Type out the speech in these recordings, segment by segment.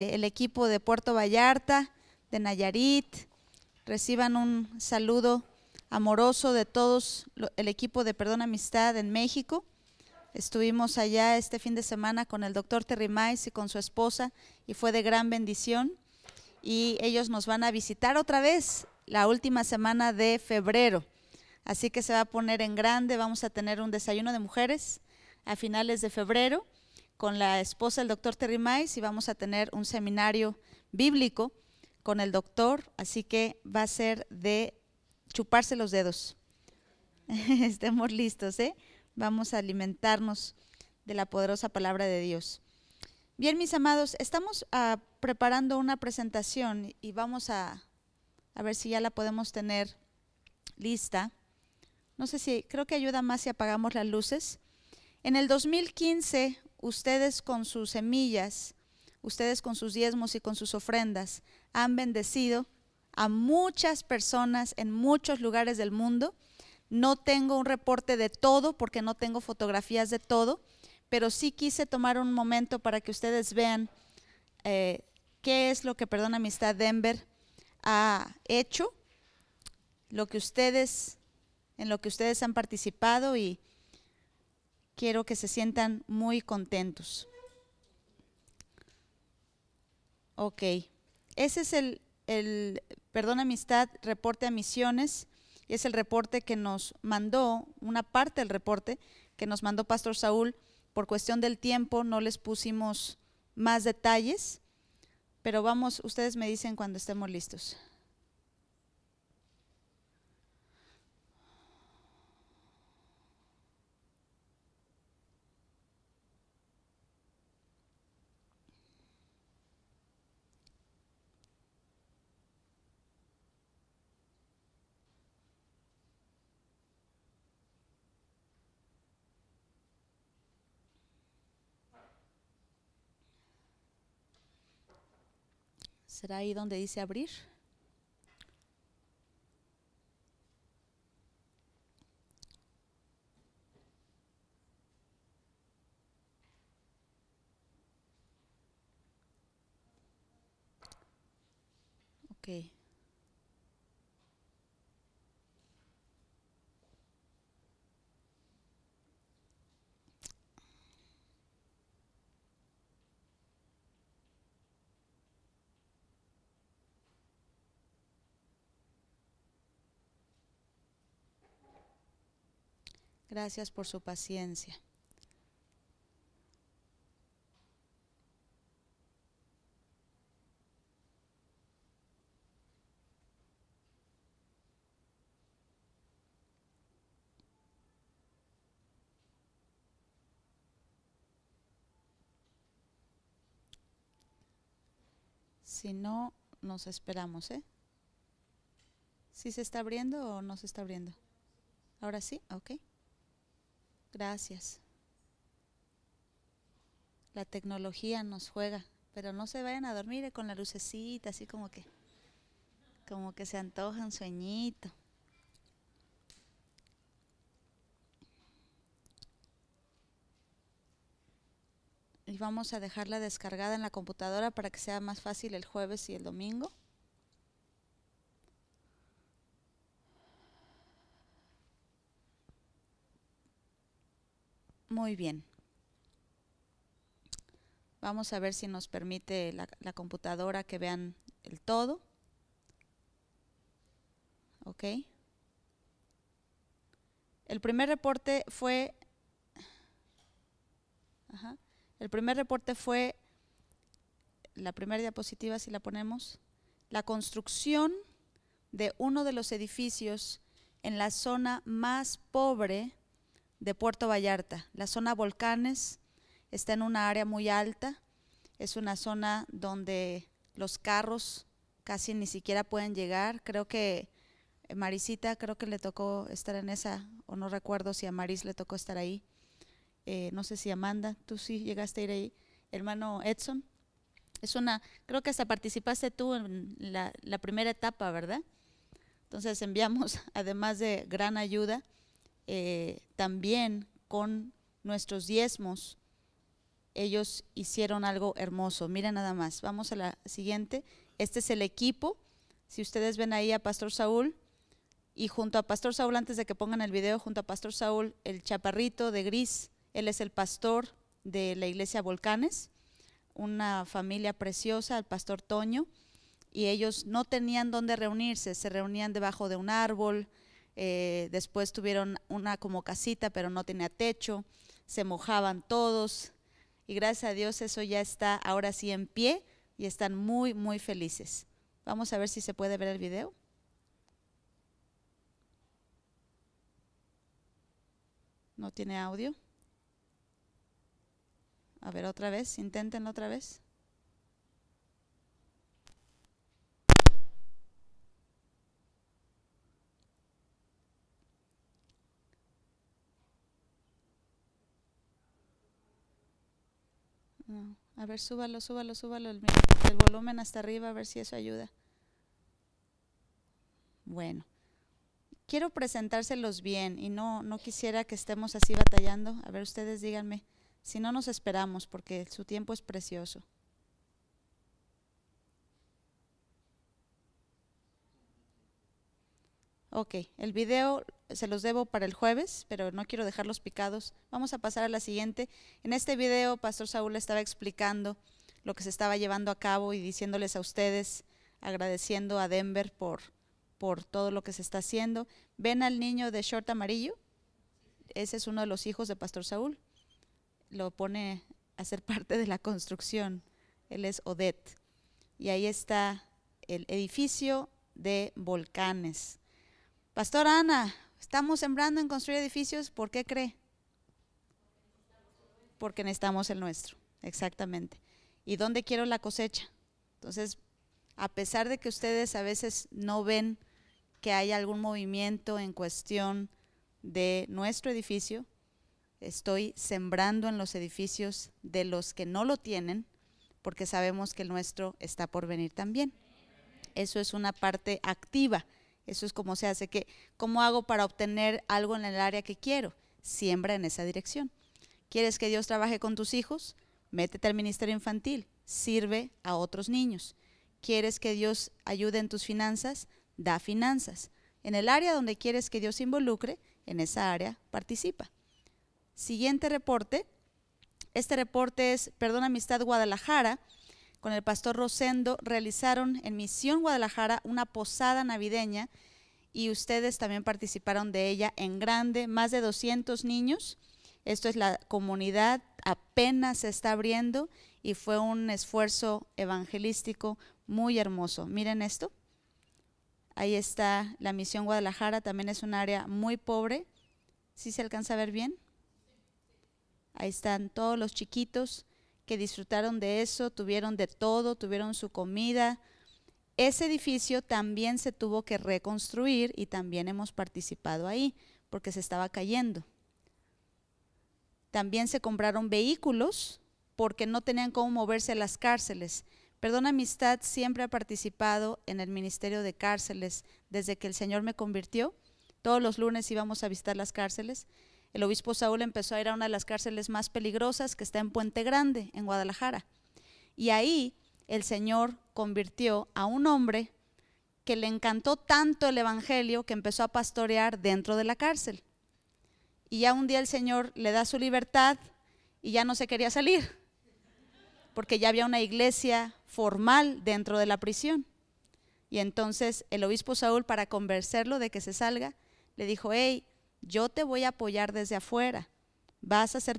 el equipo de Puerto Vallarta, de Nayarit. Reciban un saludo amoroso de todos el equipo de Perdón Amistad en México. Estuvimos allá este fin de semana con el doctor Terry Mays y con su esposa y fue de gran bendición. Y ellos nos van a visitar otra vez la última semana de febrero. Así que se va a poner en grande, vamos a tener un desayuno de mujeres a finales de febrero con la esposa del doctor Terry Mice y vamos a tener un seminario bíblico con el doctor, así que va a ser de chuparse los dedos. Estemos listos, ¿eh? Vamos a alimentarnos de la poderosa palabra de Dios. Bien, mis amados, estamos ah, preparando una presentación y vamos a, a ver si ya la podemos tener lista. No sé si, creo que ayuda más si apagamos las luces. En el 2015, ustedes con sus semillas, ustedes con sus diezmos y con sus ofrendas han bendecido a muchas personas en muchos lugares del mundo. No tengo un reporte de todo porque no tengo fotografías de todo, pero sí quise tomar un momento para que ustedes vean eh, qué es lo que Perdón Amistad Denver ha hecho, lo que ustedes, en lo que ustedes han participado y quiero que se sientan muy contentos. Ok, ese es el, perdón amistad, reporte a misiones, es el reporte que nos mandó, una parte del reporte que nos mandó Pastor Saúl, por cuestión del tiempo no les pusimos más detalles, pero vamos, ustedes me dicen cuando estemos listos. ¿Será ahí donde dice abrir? Gracias por su paciencia. Si no, nos esperamos, ¿eh? ¿Si se está abriendo o no se está abriendo? ¿Ahora sí? Ok. Gracias. La tecnología nos juega, pero no se vayan a dormir eh, con la lucecita, así como que, como que se antoja un sueñito. Y vamos a dejarla descargada en la computadora para que sea más fácil el jueves y el domingo. muy bien. Vamos a ver si nos permite la, computadora que vean el todo. ¿Ok? El primer reporte fue... el primer reporte fue... La primera diapositiva, si la ponemos. La construcción de uno de los edificios en la zona más pobre de Puerto Vallarta. La zona volcanes está en una área muy alta, es una zona donde los carros casi ni siquiera pueden llegar. Creo que eh, Marisita, creo que le tocó estar en esa, o no recuerdo si a Maris le tocó estar ahí. Eh, no sé si Amanda, tú sí llegaste a ir ahí, hermano Edson. Es una, creo que hasta participaste tú en la primera etapa, ¿verdad? Entonces enviamos, además de gran ayuda, eh, también con nuestros diezmos, ellos hicieron algo hermoso. Miren nada más, vamos a la siguiente. Este es el equipo. Si ustedes ven ahí a Pastor Saúl, y junto a Pastor Saúl, antes de que pongan el video, junto a Pastor Saúl, el chaparrito de gris, él es el pastor de la iglesia Volcanes, una familia preciosa, el pastor Toño, y ellos no tenían dónde reunirse, se reunían debajo de un árbol, eh, después tuvieron una como casita, pero no tenía techo, se mojaban todos, y gracias a Dios eso ya está ahora sí en pie y están muy, muy felices. Vamos a ver si se puede ver el video. ¿No tiene audio? A ver, otra vez, intenten otra vez. A ver, súbalo, súbalo, súbalo el, volumen hasta arriba, a ver si eso ayuda. Bueno, quiero presentárselos bien y no, no quisiera que estemos así batallando. A ver, ustedes díganme, si no nos esperamos, porque su tiempo es precioso. Ok, el video se los debo para el jueves, pero no quiero dejarlos picados. Vamos a pasar a la siguiente. En este video, Pastor Saúl estaba explicando lo que se estaba llevando a cabo y diciéndoles a ustedes, agradeciendo a Denver por, por todo lo que se está haciendo. ¿Ven al niño de short amarillo? Ese es uno de los hijos de Pastor Saúl. Lo pone a ser parte de la construcción. Él es Odette. Y ahí está el edificio de volcanes. Pastor Ana, Estamos sembrando en construir edificios, ¿por qué cree? Porque necesitamos el nuestro, exactamente. ¿Y dónde quiero la cosecha? Entonces, a pesar de que ustedes a veces no ven que hay algún movimiento en cuestión de nuestro edificio, estoy sembrando en los edificios de los que no lo tienen, porque sabemos que el nuestro está por venir también. Eso es una parte activa eso es como se hace, que cómo hago para obtener algo en el área que quiero. Siembra en esa dirección. ¿Quieres que Dios trabaje con tus hijos? Métete al ministerio infantil, sirve a otros niños. ¿Quieres que Dios ayude en tus finanzas? Da finanzas. En el área donde quieres que Dios se involucre, en esa área participa. Siguiente reporte. Este reporte es Perdón Amistad Guadalajara con el pastor Rosendo realizaron en Misión Guadalajara una posada navideña y ustedes también participaron de ella en grande, más de 200 niños. Esto es la comunidad, apenas se está abriendo y fue un esfuerzo evangelístico muy hermoso. Miren esto. Ahí está la Misión Guadalajara, también es un área muy pobre. Si se alcanza a ver bien? Ahí están todos los chiquitos que disfrutaron de eso, tuvieron de todo, tuvieron su comida. Ese edificio también se tuvo que reconstruir y también hemos participado ahí porque se estaba cayendo. También se compraron vehículos porque no tenían cómo moverse a las cárceles. Perdón Amistad siempre ha participado en el Ministerio de Cárceles desde que el Señor me convirtió. Todos los lunes íbamos a visitar las cárceles el obispo Saúl empezó a ir a una de las cárceles más peligrosas que está en Puente Grande, en Guadalajara. Y ahí el Señor convirtió a un hombre que le encantó tanto el Evangelio que empezó a pastorear dentro de la cárcel. Y ya un día el Señor le da su libertad y ya no se quería salir, porque ya había una iglesia formal dentro de la prisión. Y entonces el obispo Saúl, para convencerlo de que se salga, le dijo, hey, yo te voy a apoyar desde afuera. Vas a,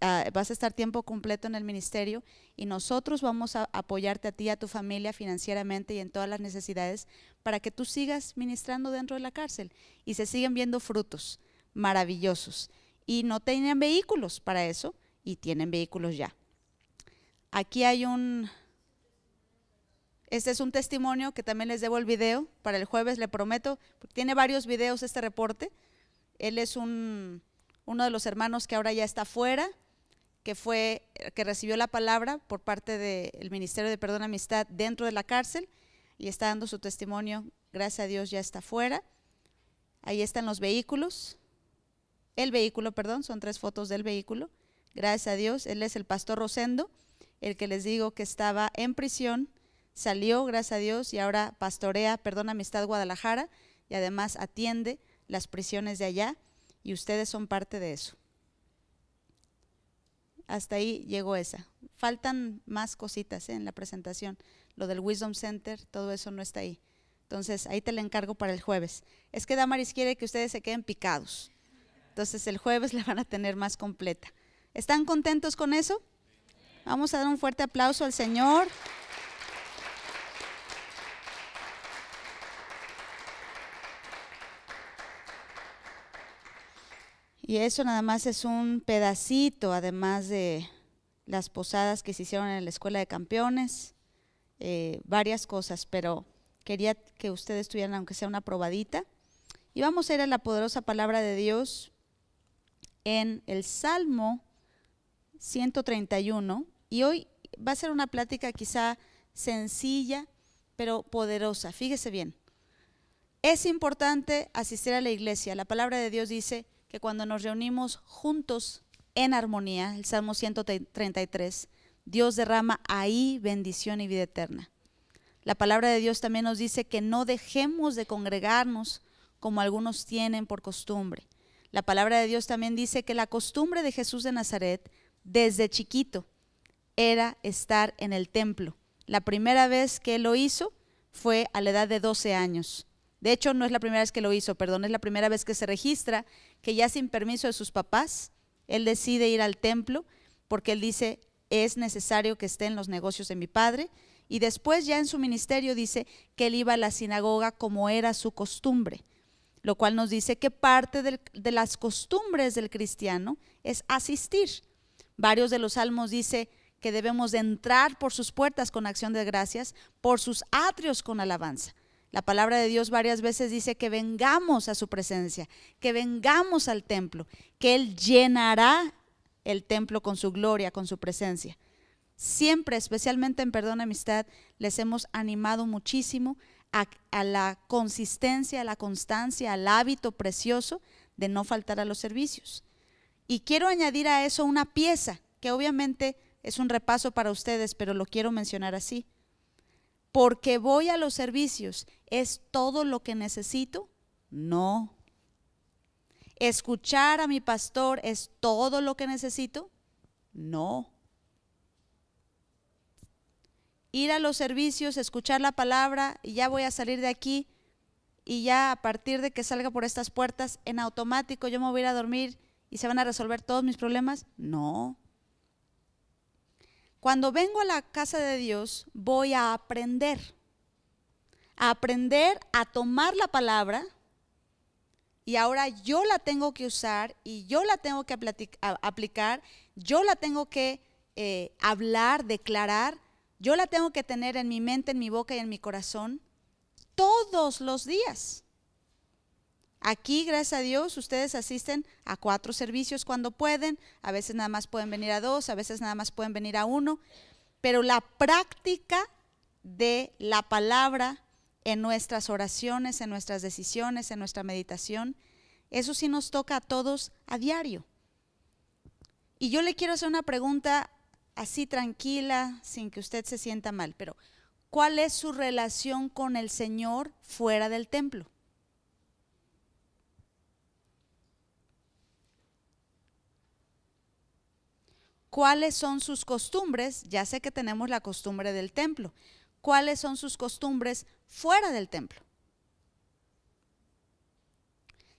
ah, vas a estar tiempo completo en el ministerio y nosotros vamos a apoyarte a ti y a tu familia financieramente y en todas las necesidades para que tú sigas ministrando dentro de la cárcel y se siguen viendo frutos maravillosos. Y no tenían vehículos para eso y tienen vehículos ya. Aquí hay un, este es un testimonio que también les debo el video para el jueves, le prometo, tiene varios videos este reporte. Él es uno de los hermanos que ahora ya está fuera, que fue que recibió la palabra por parte del Ministerio de Perdón Amistad dentro de la cárcel y está dando su testimonio. Gracias a Dios ya está fuera. Ahí están los vehículos. El vehículo, perdón, son tres fotos del vehículo. Gracias a Dios, él es el pastor Rosendo, el que les digo que estaba en prisión, salió, gracias a Dios, y ahora pastorea, perdón, Amistad Guadalajara, y además atiende las prisiones de allá y ustedes son parte de eso. Hasta ahí llegó esa. Faltan más cositas ¿eh? en la presentación. Lo del Wisdom Center, todo eso no está ahí. Entonces, ahí te la encargo para el jueves. Es que Damaris quiere que ustedes se queden picados. Entonces, el jueves la van a tener más completa. ¿Están contentos con eso? Vamos a dar un fuerte aplauso al Señor. Y eso nada más es un pedacito, además de las posadas que se hicieron en la Escuela de Campeones, eh, varias cosas, pero quería que ustedes tuvieran, aunque sea una probadita. Y vamos a ir a la poderosa palabra de Dios en el Salmo 131. Y hoy va a ser una plática quizá sencilla, pero poderosa. Fíjese bien. Es importante asistir a la iglesia. La palabra de Dios dice, que cuando nos reunimos juntos en armonía, el Salmo 133, Dios derrama ahí bendición y vida eterna. La palabra de Dios también nos dice que no dejemos de congregarnos como algunos tienen por costumbre. La palabra de Dios también dice que la costumbre de Jesús de Nazaret desde chiquito era estar en el templo. La primera vez que lo hizo fue a la edad de 12 años. De hecho, no es la primera vez que lo hizo, perdón, es la primera vez que se registra que ya sin permiso de sus papás, él decide ir al templo porque él dice, es necesario que esté en los negocios de mi padre. Y después ya en su ministerio dice que él iba a la sinagoga como era su costumbre, lo cual nos dice que parte de las costumbres del cristiano es asistir. Varios de los salmos dice que debemos de entrar por sus puertas con acción de gracias, por sus atrios con alabanza. La palabra de Dios varias veces dice que vengamos a su presencia, que vengamos al templo, que Él llenará el templo con su gloria, con su presencia. Siempre, especialmente en Perdón Amistad, les hemos animado muchísimo a, a la consistencia, a la constancia, al hábito precioso de no faltar a los servicios. Y quiero añadir a eso una pieza que obviamente es un repaso para ustedes, pero lo quiero mencionar así porque voy a los servicios, ¿es todo lo que necesito? No. ¿Escuchar a mi pastor es todo lo que necesito? No. Ir a los servicios, escuchar la palabra, y ya voy a salir de aquí, y ya a partir de que salga por estas puertas, en automático yo me voy a ir a dormir y se van a resolver todos mis problemas. No. Cuando vengo a la casa de Dios, voy a aprender. A aprender a tomar la palabra y ahora yo la tengo que usar y yo la tengo que aplicar, yo la tengo que eh, hablar, declarar, yo la tengo que tener en mi mente, en mi boca y en mi corazón todos los días. Aquí, gracias a Dios, ustedes asisten a cuatro servicios cuando pueden, a veces nada más pueden venir a dos, a veces nada más pueden venir a uno, pero la práctica de la palabra en nuestras oraciones, en nuestras decisiones, en nuestra meditación, eso sí nos toca a todos a diario. Y yo le quiero hacer una pregunta así tranquila, sin que usted se sienta mal, pero ¿cuál es su relación con el Señor fuera del templo? cuáles son sus costumbres, ya sé que tenemos la costumbre del templo, cuáles son sus costumbres fuera del templo.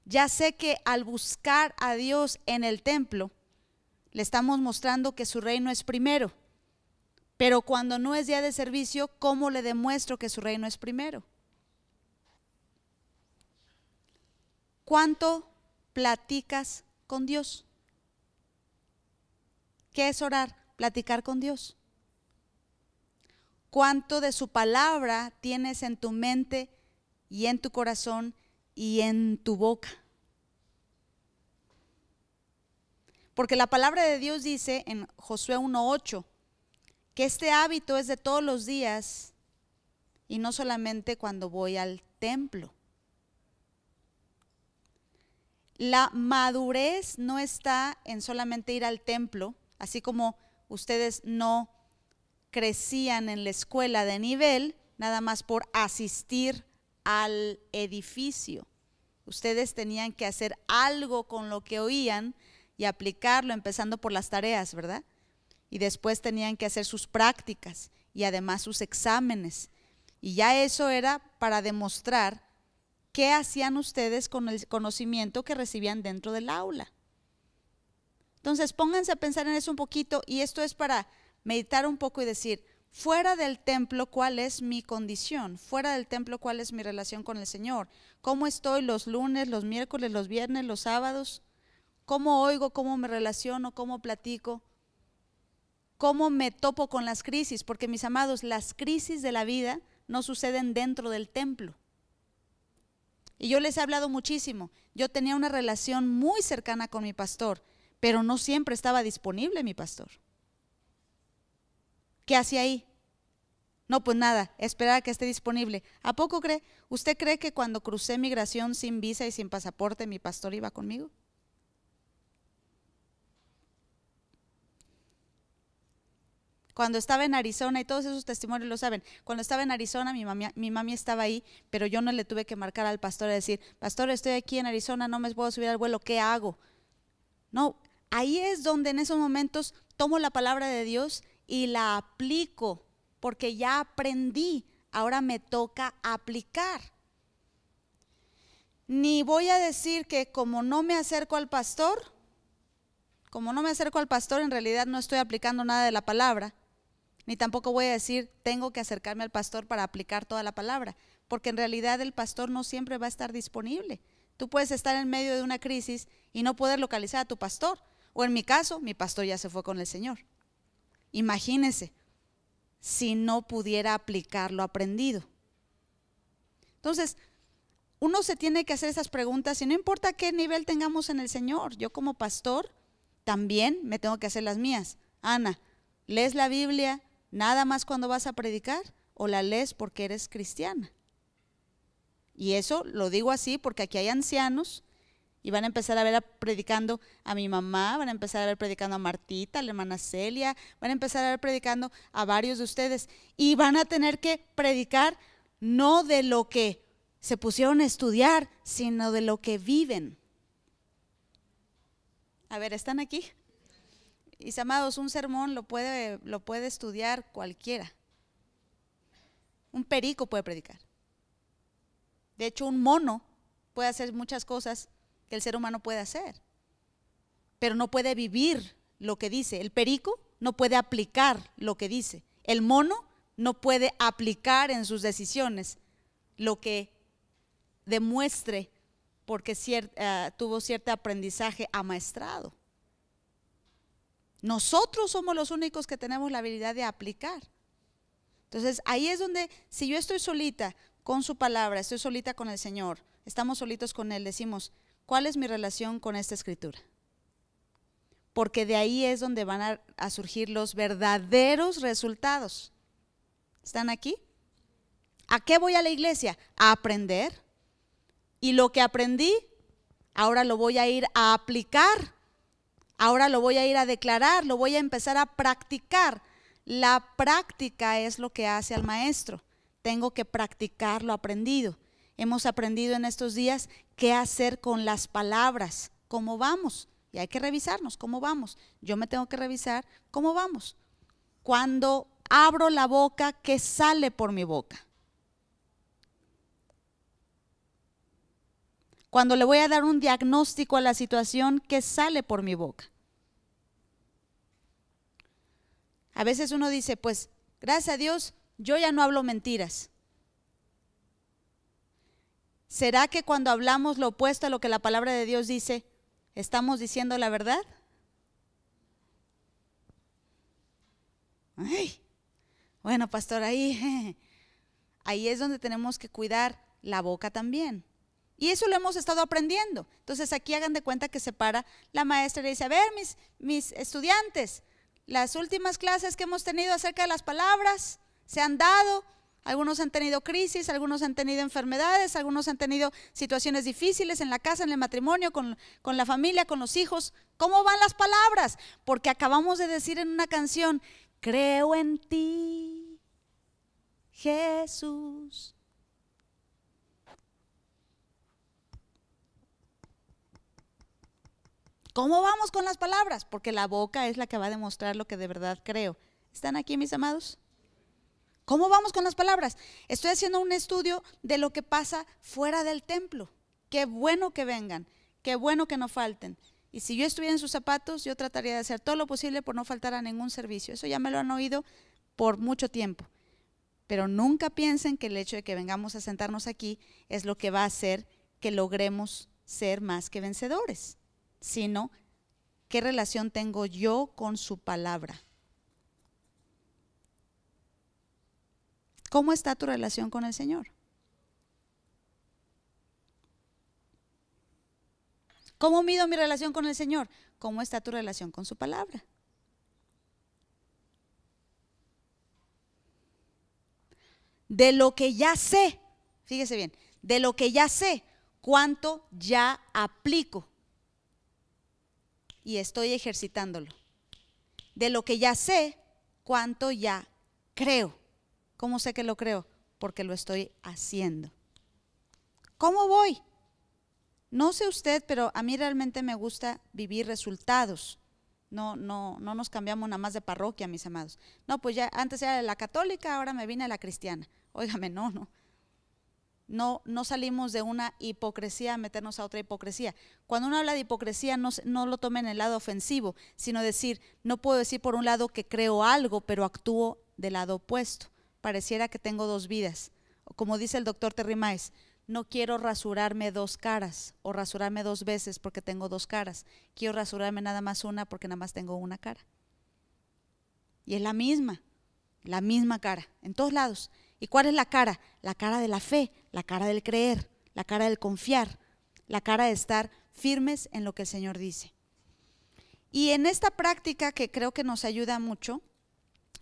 Ya sé que al buscar a Dios en el templo, le estamos mostrando que su reino es primero. Pero cuando no es día de servicio, ¿cómo le demuestro que su reino es primero? ¿Cuánto platicas con Dios? ¿Qué es orar? Platicar con Dios. ¿Cuánto de su palabra tienes en tu mente y en tu corazón y en tu boca? Porque la palabra de Dios dice en Josué 1.8 que este hábito es de todos los días y no solamente cuando voy al templo. La madurez no está en solamente ir al templo Así como ustedes no crecían en la escuela de nivel, nada más por asistir al edificio. Ustedes tenían que hacer algo con lo que oían y aplicarlo, empezando por las tareas, ¿verdad? Y después tenían que hacer sus prácticas y además sus exámenes. Y ya eso era para demostrar qué hacían ustedes con el conocimiento que recibían dentro del aula. Entonces, pónganse a pensar en eso un poquito y esto es para meditar un poco y decir, fuera del templo, ¿cuál es mi condición? Fuera del templo, ¿cuál es mi relación con el Señor? ¿Cómo estoy los lunes, los miércoles, los viernes, los sábados? ¿Cómo oigo, cómo me relaciono, cómo platico? ¿Cómo me topo con las crisis? Porque mis amados, las crisis de la vida no suceden dentro del templo. Y yo les he hablado muchísimo. Yo tenía una relación muy cercana con mi pastor pero no siempre estaba disponible mi pastor. ¿Qué hacía ahí? No, pues nada, esperar a que esté disponible. ¿A poco cree? ¿Usted cree que cuando crucé migración sin visa y sin pasaporte, mi pastor iba conmigo? Cuando estaba en Arizona, y todos esos testimonios lo saben, cuando estaba en Arizona mi mami, mi mami estaba ahí, pero yo no le tuve que marcar al pastor a decir, pastor, estoy aquí en Arizona, no me puedo subir al vuelo, ¿qué hago? No, Ahí es donde en esos momentos tomo la palabra de Dios y la aplico, porque ya aprendí, ahora me toca aplicar. Ni voy a decir que como no me acerco al pastor, como no me acerco al pastor, en realidad no estoy aplicando nada de la palabra. Ni tampoco voy a decir, tengo que acercarme al pastor para aplicar toda la palabra, porque en realidad el pastor no siempre va a estar disponible. Tú puedes estar en medio de una crisis y no poder localizar a tu pastor, o en mi caso, mi pastor ya se fue con el Señor. Imagínense si no pudiera aplicar lo aprendido. Entonces, uno se tiene que hacer esas preguntas y no importa qué nivel tengamos en el Señor. Yo como pastor también me tengo que hacer las mías. Ana, ¿lees la Biblia nada más cuando vas a predicar o la lees porque eres cristiana? Y eso lo digo así porque aquí hay ancianos y van a empezar a ver a predicando a mi mamá, van a empezar a ver predicando a Martita, a la hermana Celia, van a empezar a ver predicando a varios de ustedes y van a tener que predicar no de lo que se pusieron a estudiar, sino de lo que viven. A ver, ¿están aquí? Mis amados, un sermón lo puede, lo puede estudiar cualquiera. Un perico puede predicar. De hecho, un mono puede hacer muchas cosas que el ser humano puede hacer, pero no puede vivir lo que dice. El perico no puede aplicar lo que dice. El mono no puede aplicar en sus decisiones lo que demuestre porque eh, tuvo cierto aprendizaje amaestrado. Nosotros somos los únicos que tenemos la habilidad de aplicar. Entonces ahí es donde, si yo estoy solita con su palabra, estoy solita con el Señor, estamos solitos con Él, decimos, ¿Cuál es mi relación con esta escritura? Porque de ahí es donde van a, surgir los verdaderos resultados. ¿Están aquí? ¿A qué voy a la iglesia? A aprender. Y lo que aprendí, ahora lo voy a ir a aplicar. Ahora lo voy a ir a declarar, lo voy a empezar a practicar. La práctica es lo que hace al maestro. Tengo que practicar lo aprendido hemos aprendido en estos días qué hacer con las palabras, cómo vamos. Y hay que revisarnos, cómo vamos. Yo me tengo que revisar, cómo vamos. Cuando abro la boca, ¿qué sale por mi boca? Cuando le voy a dar un diagnóstico a la situación, ¿qué sale por mi boca? A veces uno dice, pues, gracias a Dios, yo ya no hablo mentiras. ¿Será que cuando hablamos lo opuesto a lo que la palabra de Dios dice, estamos diciendo la verdad? Ay, bueno, pastor, ahí, ahí es donde tenemos que cuidar la boca también. Y eso lo hemos estado aprendiendo. Entonces aquí hagan de cuenta que se para la maestra y dice, a ver, mis, mis estudiantes, las últimas clases que hemos tenido acerca de las palabras se han dado, algunos han tenido crisis, algunos han tenido enfermedades, algunos han tenido situaciones difíciles en la casa, en el matrimonio, con, la familia, con los hijos. ¿Cómo van las palabras? Porque acabamos de decir en una canción, creo en ti, Jesús. ¿Cómo vamos con las palabras? Porque la boca es la que va a demostrar lo que de verdad creo. ¿Están aquí mis amados? ¿Cómo vamos con las palabras? Estoy haciendo un estudio de lo que pasa fuera del templo. Qué bueno que vengan, qué bueno que no falten. Y si yo estuviera en sus zapatos, yo trataría de hacer todo lo posible por no faltar a ningún servicio. Eso ya me lo han oído por mucho tiempo. Pero nunca piensen que el hecho de que vengamos a sentarnos aquí es lo que va a hacer que logremos ser más que vencedores, sino qué relación tengo yo con su palabra. ¿Cómo está tu relación con el Señor? ¿Cómo mido mi relación con el Señor? ¿Cómo está tu relación con su palabra? De lo que ya sé, fíjese bien, de lo que ya sé, cuánto ya aplico. Y estoy ejercitándolo. De lo que ya sé, cuánto ya creo. ¿Cómo sé que lo creo? Porque lo estoy haciendo. ¿Cómo voy? No sé usted, pero a mí realmente me gusta vivir resultados. No, no, no nos cambiamos nada más de parroquia, mis amados. No, pues ya antes era la católica, ahora me vine a la cristiana. Óigame, no, no. No, no salimos de una hipocresía a meternos a otra hipocresía. Cuando uno habla de hipocresía, no, no lo tome en el lado ofensivo, sino decir, no puedo decir por un lado que creo algo, pero actúo del lado opuesto pareciera que tengo dos vidas. Como dice el doctor Terry Maes, no quiero rasurarme dos caras o rasurarme dos veces porque tengo dos caras. Quiero rasurarme nada más una porque nada más tengo una cara. Y es la misma, la misma cara, en todos lados. ¿Y cuál es la cara? La cara de la fe, la cara del creer, la cara del confiar, la cara de estar firmes en lo que el Señor dice. Y en esta práctica que creo que nos ayuda mucho,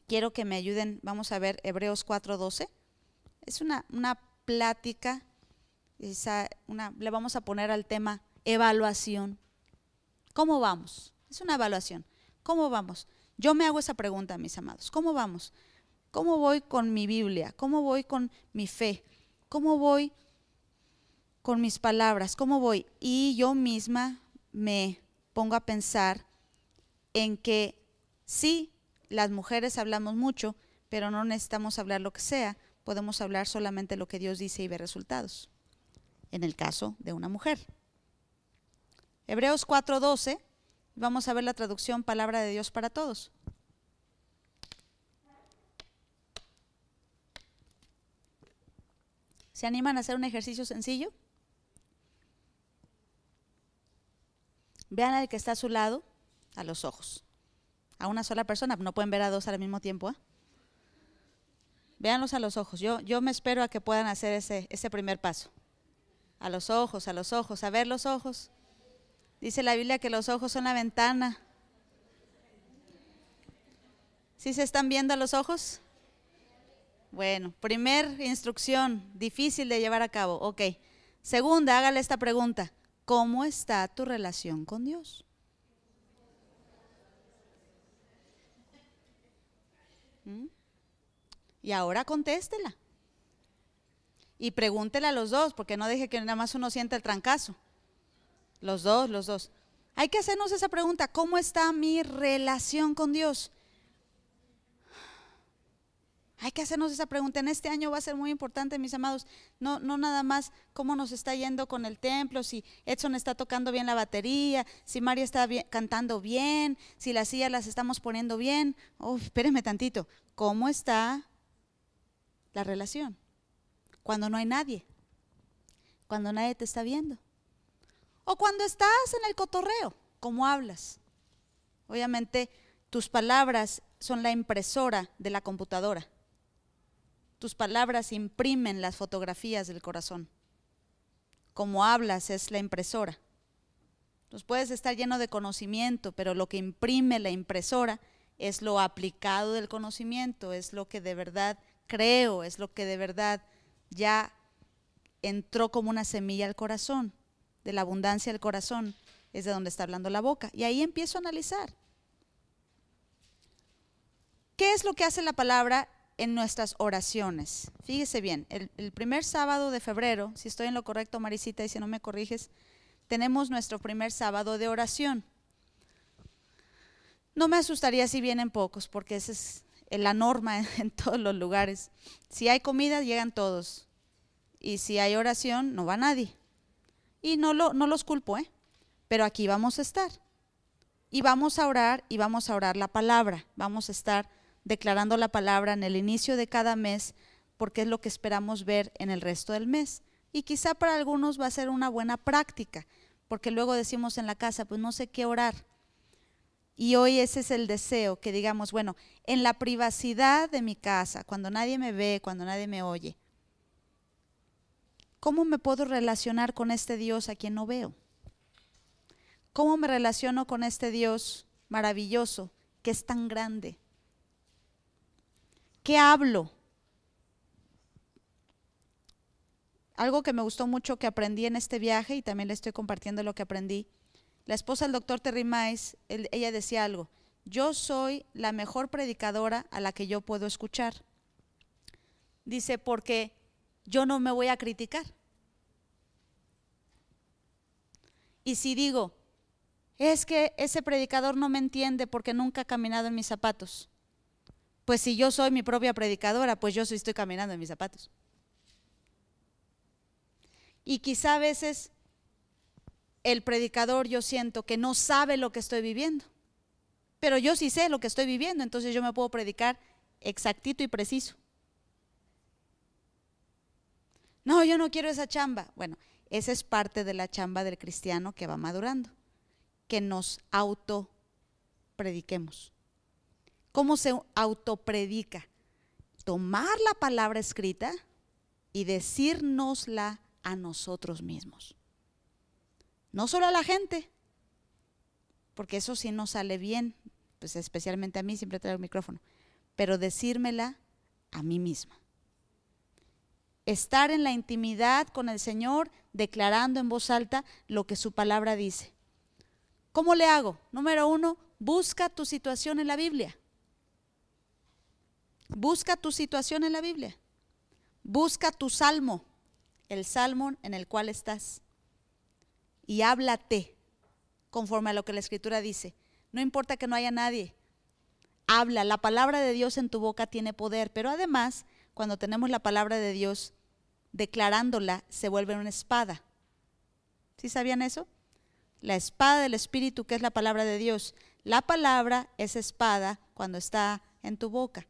quiero que me ayuden, vamos a ver Hebreos 4.12. Es una, una plática, le vamos a poner al tema evaluación. ¿Cómo vamos? Es una evaluación. ¿Cómo vamos? Yo me hago esa pregunta, mis amados. ¿Cómo vamos? ¿Cómo voy con mi Biblia? ¿Cómo voy con mi fe? ¿Cómo voy con mis palabras? ¿Cómo voy? Y yo misma me pongo a pensar en que sí, las mujeres hablamos mucho, pero no necesitamos hablar lo que sea, podemos hablar solamente lo que Dios dice y ver resultados, en el caso de una mujer. Hebreos 4:12, vamos a ver la traducción Palabra de Dios para Todos. ¿Se animan a hacer un ejercicio sencillo? Vean al que está a su lado, a los ojos a una sola persona, no pueden ver a dos al mismo tiempo. ¿eh? Véanlos a los ojos. Yo, yo me espero a que puedan hacer ese, ese primer paso. A los ojos, a los ojos, a ver los ojos. Dice la Biblia que los ojos son la ventana. si se están viendo a los ojos? Bueno, primer instrucción, difícil de llevar a cabo. Ok. Segunda, hágale esta pregunta. ¿Cómo está tu relación con Dios? Y ahora contéstela. Y pregúntela a los dos, porque no deje que nada más uno sienta el trancazo. Los dos, los dos. Hay que hacernos esa pregunta, ¿cómo está mi relación con Dios? Hay que hacernos esa pregunta. En este año va a ser muy importante, mis amados. No, no nada más cómo nos está yendo con el templo, si Edson está tocando bien la batería, si María está cantando bien, si las sillas las estamos poniendo bien. Oh, tantito. ¿Cómo está la relación? Cuando no hay nadie, cuando nadie te está viendo. O cuando estás en el cotorreo, cómo hablas. Obviamente tus palabras son la impresora de la computadora tus palabras imprimen las fotografías del corazón. Como hablas es la impresora. Nos pues puedes estar lleno de conocimiento, pero lo que imprime la impresora es lo aplicado del conocimiento, es lo que de verdad creo, es lo que de verdad ya entró como una semilla al corazón, de la abundancia del corazón, es de donde está hablando la boca. Y ahí empiezo a analizar. ¿Qué es lo que hace la palabra en nuestras oraciones. Fíjese bien, el, primer sábado de febrero, si estoy en lo correcto, Marisita, y si no me corriges, tenemos nuestro primer sábado de oración. No me asustaría si vienen pocos, porque esa es la norma en, todos los lugares. Si hay comida, llegan todos. Y si hay oración, no va nadie. Y no, lo, no los culpo, ¿eh? pero aquí vamos a estar. Y vamos a orar y vamos a orar la palabra. Vamos a estar declarando la palabra en el inicio de cada mes porque es lo que esperamos ver en el resto del mes. Y quizá para algunos va a ser una buena práctica, porque luego decimos en la casa, pues no sé qué orar. Y hoy ese es el deseo, que digamos, bueno, en la privacidad de mi casa, cuando nadie me ve, cuando nadie me oye, ¿cómo me puedo relacionar con este Dios a quien no veo? ¿Cómo me relaciono con este Dios maravilloso que es tan grande? ¿Qué hablo? Algo que me gustó mucho que aprendí en este viaje y también le estoy compartiendo lo que aprendí. La esposa del doctor Terry Mice, ella decía algo, yo soy la mejor predicadora a la que yo puedo escuchar. Dice, porque yo no me voy a criticar. Y si digo, es que ese predicador no me entiende porque nunca ha caminado en mis zapatos. Pues si yo soy mi propia predicadora, pues yo sí estoy caminando en mis zapatos. Y quizá a veces el predicador yo siento que no sabe lo que estoy viviendo, pero yo sí sé lo que estoy viviendo, entonces yo me puedo predicar exactito y preciso. No, yo no quiero esa chamba. Bueno, esa es parte de la chamba del cristiano que va madurando, que nos auto prediquemos. ¿Cómo se autopredica? Tomar la palabra escrita y decírnosla a nosotros mismos. No solo a la gente, porque eso sí no sale bien, pues especialmente a mí siempre traigo el micrófono, pero decírmela a mí misma. Estar en la intimidad con el Señor, declarando en voz alta lo que su palabra dice. ¿Cómo le hago? Número uno, busca tu situación en la Biblia. Busca tu situación en la Biblia. Busca tu salmo, el salmo en el cual estás. Y háblate conforme a lo que la escritura dice. No importa que no haya nadie. Habla, la palabra de Dios en tu boca tiene poder, pero además, cuando tenemos la palabra de Dios declarándola, se vuelve una espada. ¿Sí sabían eso? La espada del Espíritu, que es la palabra de Dios. La palabra es espada cuando está en tu boca.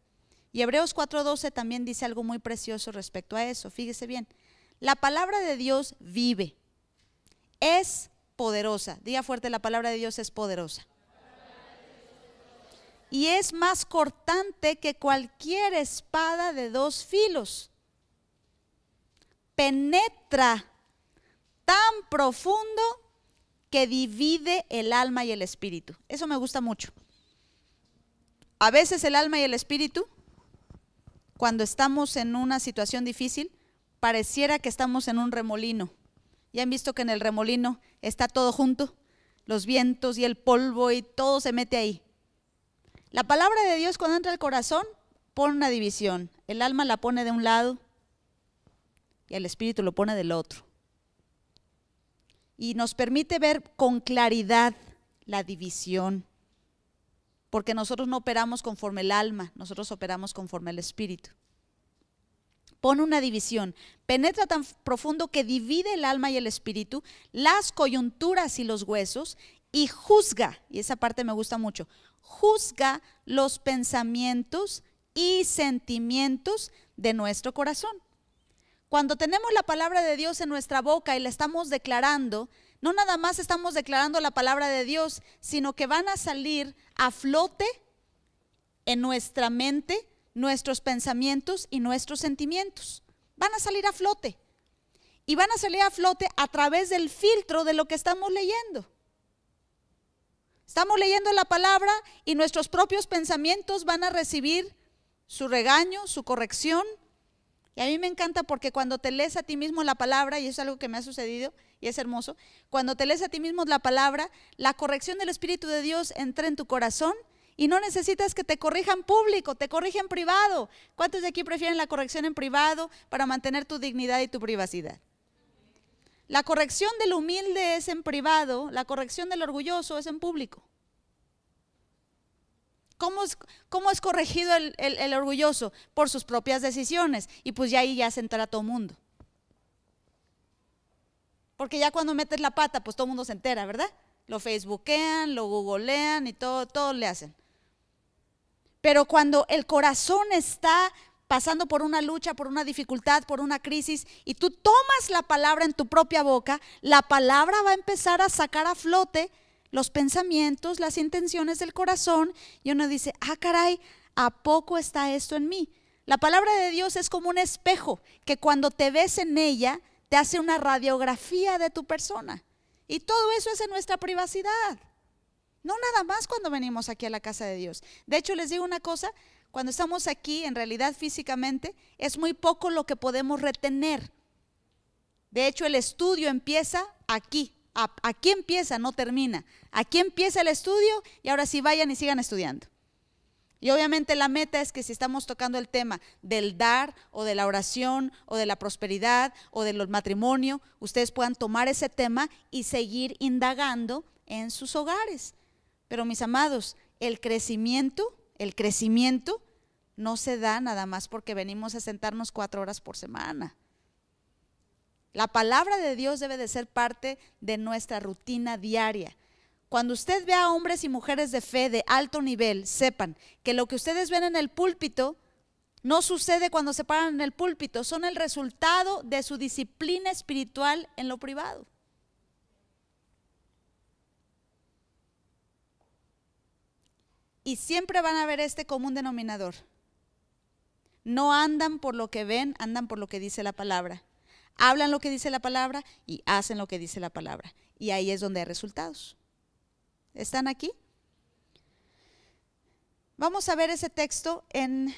Y Hebreos 4:12 también dice algo muy precioso respecto a eso. Fíjese bien, la palabra de Dios vive, es poderosa. Diga fuerte, la palabra de Dios es poderosa. Y es más cortante que cualquier espada de dos filos. Penetra tan profundo que divide el alma y el espíritu. Eso me gusta mucho. A veces el alma y el espíritu cuando estamos en una situación difícil, pareciera que estamos en un remolino. Ya han visto que en el remolino está todo junto, los vientos y el polvo y todo se mete ahí. La palabra de Dios cuando entra al corazón pone una división. El alma la pone de un lado y el espíritu lo pone del otro. Y nos permite ver con claridad la división porque nosotros no operamos conforme el alma, nosotros operamos conforme el espíritu. Pone una división, penetra tan profundo que divide el alma y el espíritu, las coyunturas y los huesos, y juzga, y esa parte me gusta mucho, juzga los pensamientos y sentimientos de nuestro corazón. Cuando tenemos la palabra de Dios en nuestra boca y la estamos declarando, no nada más estamos declarando la palabra de Dios, sino que van a salir a flote en nuestra mente nuestros pensamientos y nuestros sentimientos. Van a salir a flote. Y van a salir a flote a través del filtro de lo que estamos leyendo. Estamos leyendo la palabra y nuestros propios pensamientos van a recibir su regaño, su corrección. Y a mí me encanta porque cuando te lees a ti mismo la palabra, y es algo que me ha sucedido, y es hermoso, cuando te lees a ti mismo la palabra, la corrección del Espíritu de Dios entra en tu corazón y no necesitas que te corrijan público, te en privado. ¿Cuántos de aquí prefieren la corrección en privado para mantener tu dignidad y tu privacidad? La corrección del humilde es en privado, la corrección del orgulloso es en público. ¿Cómo es, corregido el, orgulloso? Por sus propias decisiones. Y pues ya ahí ya se entra todo mundo. Porque ya cuando metes la pata, pues todo el mundo se entera, ¿verdad? Lo facebookean, lo googlean y todo, todo le hacen. Pero cuando el corazón está pasando por una lucha, por una dificultad, por una crisis, y tú tomas la palabra en tu propia boca, la palabra va a empezar a sacar a flote los pensamientos, las intenciones del corazón, y uno dice, ah, caray, ¿a poco está esto en mí? La palabra de Dios es como un espejo, que cuando te ves en ella, te hace una radiografía de tu persona. Y todo eso es en nuestra privacidad. No nada más cuando venimos aquí a la casa de Dios. De hecho, les digo una cosa, cuando estamos aquí, en realidad físicamente, es muy poco lo que podemos retener. De hecho, el estudio empieza aquí. Aquí empieza, no termina. Aquí empieza el estudio y ahora sí vayan y sigan estudiando. Y obviamente la meta es que si estamos tocando el tema del dar o de la oración o de la prosperidad o del matrimonio, ustedes puedan tomar ese tema y seguir indagando en sus hogares. Pero mis amados, el crecimiento, el crecimiento no se da nada más porque venimos a sentarnos cuatro horas por semana. La palabra de Dios debe de ser parte de nuestra rutina diaria. Cuando usted vea a hombres y mujeres de fe de alto nivel, sepan que lo que ustedes ven en el púlpito no sucede cuando se paran en el púlpito, son el resultado de su disciplina espiritual en lo privado. Y siempre van a ver este común denominador. No andan por lo que ven, andan por lo que dice la palabra. Hablan lo que dice la palabra y hacen lo que dice la palabra. Y ahí es donde hay resultados. ¿Están aquí? Vamos a ver ese texto en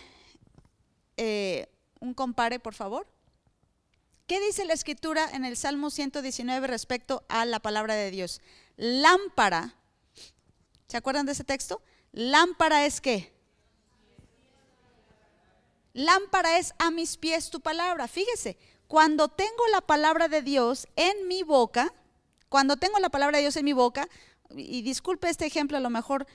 eh, un compare, por favor. ¿Qué dice la escritura en el Salmo 119 respecto a la palabra de Dios? Lámpara. ¿Se acuerdan de ese texto? Lámpara es qué? Lámpara es a mis pies tu palabra. Fíjese, cuando tengo la palabra de Dios en mi boca, cuando tengo la palabra de Dios en mi boca, y disculpe este ejemplo, a lo mejor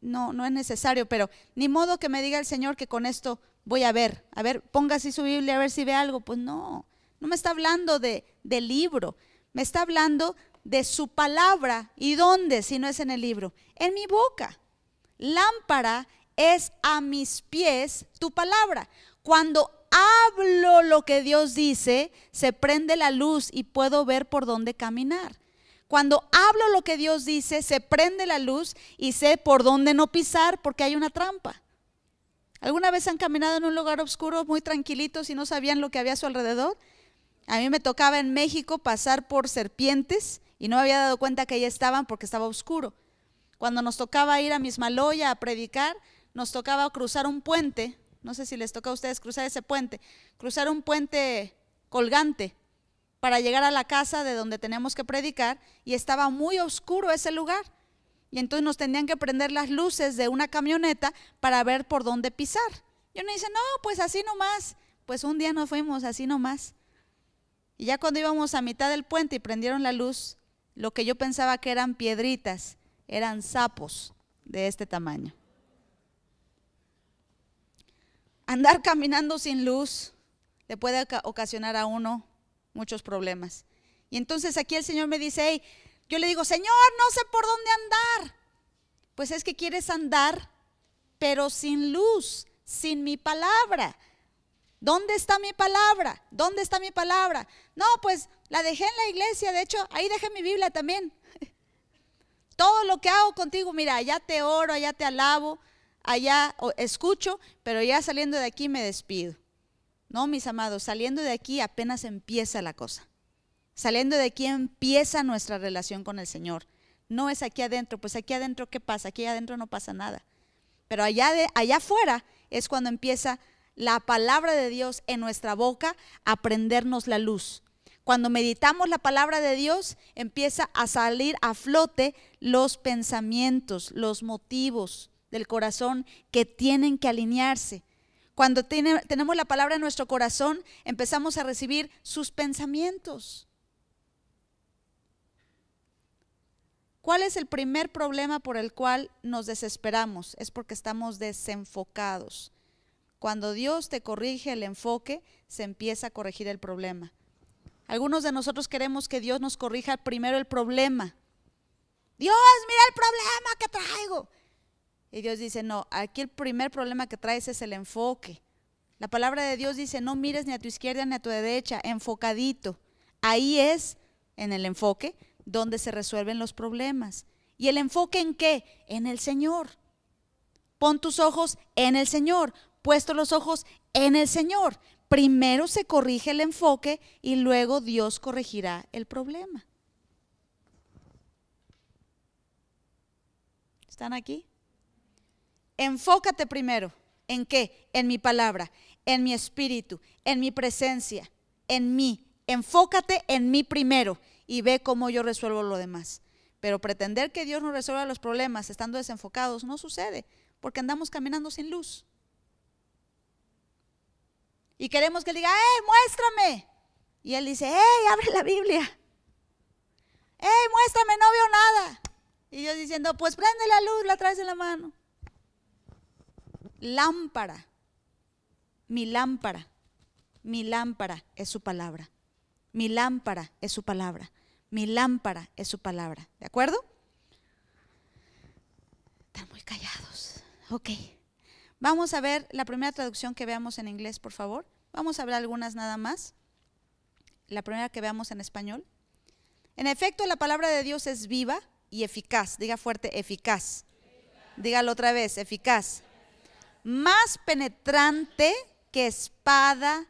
no, no es necesario, pero ni modo que me diga el Señor que con esto voy a ver, a ver, ponga así su Biblia a ver si ve algo. Pues no, no me está hablando de, de libro, me está hablando de su palabra. ¿Y dónde si no es en el libro? En mi boca. Lámpara es a mis pies tu palabra. Cuando hablo lo que Dios dice, se prende la luz y puedo ver por dónde caminar. Cuando hablo lo que Dios dice, se prende la luz y sé por dónde no pisar porque hay una trampa. ¿Alguna vez han caminado en un lugar oscuro muy tranquilitos y no sabían lo que había a su alrededor? A mí me tocaba en México pasar por serpientes y no había dado cuenta que ahí estaban porque estaba oscuro. Cuando nos tocaba ir a Mismaloya a predicar, nos tocaba cruzar un puente, no sé si les toca a ustedes cruzar ese puente, cruzar un puente colgante para llegar a la casa de donde tenemos que predicar y estaba muy oscuro ese lugar. Y entonces nos tenían que prender las luces de una camioneta para ver por dónde pisar. Y uno dice, no, pues así nomás. Pues un día nos fuimos así nomás. Y ya cuando íbamos a mitad del puente y prendieron la luz, lo que yo pensaba que eran piedritas, eran sapos de este tamaño. Andar caminando sin luz le puede ocasionar a uno muchos problemas. Y entonces aquí el Señor me dice, yo le digo, Señor, no sé por dónde andar. Pues es que quieres andar, pero sin luz, sin mi palabra. ¿Dónde está mi palabra? ¿Dónde está mi palabra? No, pues la dejé en la iglesia, de hecho, ahí dejé mi Biblia también. Todo lo que hago contigo, mira, allá te oro, allá te alabo, allá escucho, pero ya saliendo de aquí me despido. No, mis amados, saliendo de aquí apenas empieza la cosa. Saliendo de aquí empieza nuestra relación con el Señor. No es aquí adentro, pues aquí adentro ¿qué pasa? Aquí adentro no pasa nada. Pero allá, allá afuera es cuando empieza la palabra de Dios en nuestra boca a prendernos la luz. Cuando meditamos la palabra de Dios, empieza a salir a flote los pensamientos, los motivos del corazón que tienen que alinearse. Cuando tenemos la palabra en nuestro corazón, empezamos a recibir sus pensamientos. ¿Cuál es el primer problema por el cual nos desesperamos? Es porque estamos desenfocados. Cuando Dios te corrige el enfoque, se empieza a corregir el problema. Algunos de nosotros queremos que Dios nos corrija primero el problema. Dios, mira el problema que traigo. Y Dios dice, no, aquí el primer problema que traes es el enfoque. La palabra de Dios dice, no mires ni a tu izquierda ni a tu derecha, enfocadito. Ahí es, en el enfoque, donde se resuelven los problemas. ¿Y el enfoque en qué? En el Señor. Pon tus ojos en el Señor, puesto los ojos en el Señor. Primero se corrige el enfoque y luego Dios corregirá el problema. ¿Están aquí? Enfócate primero. ¿En qué? En mi palabra, en mi espíritu, en mi presencia, en mí. Enfócate en mí primero y ve cómo yo resuelvo lo demás. Pero pretender que Dios nos resuelva los problemas estando desenfocados no sucede, porque andamos caminando sin luz. Y queremos que Él diga, ¡eh, muéstrame! Y Él dice, ¡eh, abre la Biblia! ¡eh, muéstrame, no veo nada! Y yo diciendo, pues prende la luz, la traes en la mano lámpara, mi lámpara, mi lámpara es su palabra, mi lámpara es su palabra, mi lámpara es su palabra, ¿de acuerdo? Están muy callados, ok. Vamos a ver la primera traducción que veamos en inglés, por favor. Vamos a ver algunas nada más. La primera que veamos en español. En efecto, la palabra de Dios es viva y eficaz. Diga fuerte, eficaz. eficaz. Dígalo otra vez, eficaz más penetrante que espada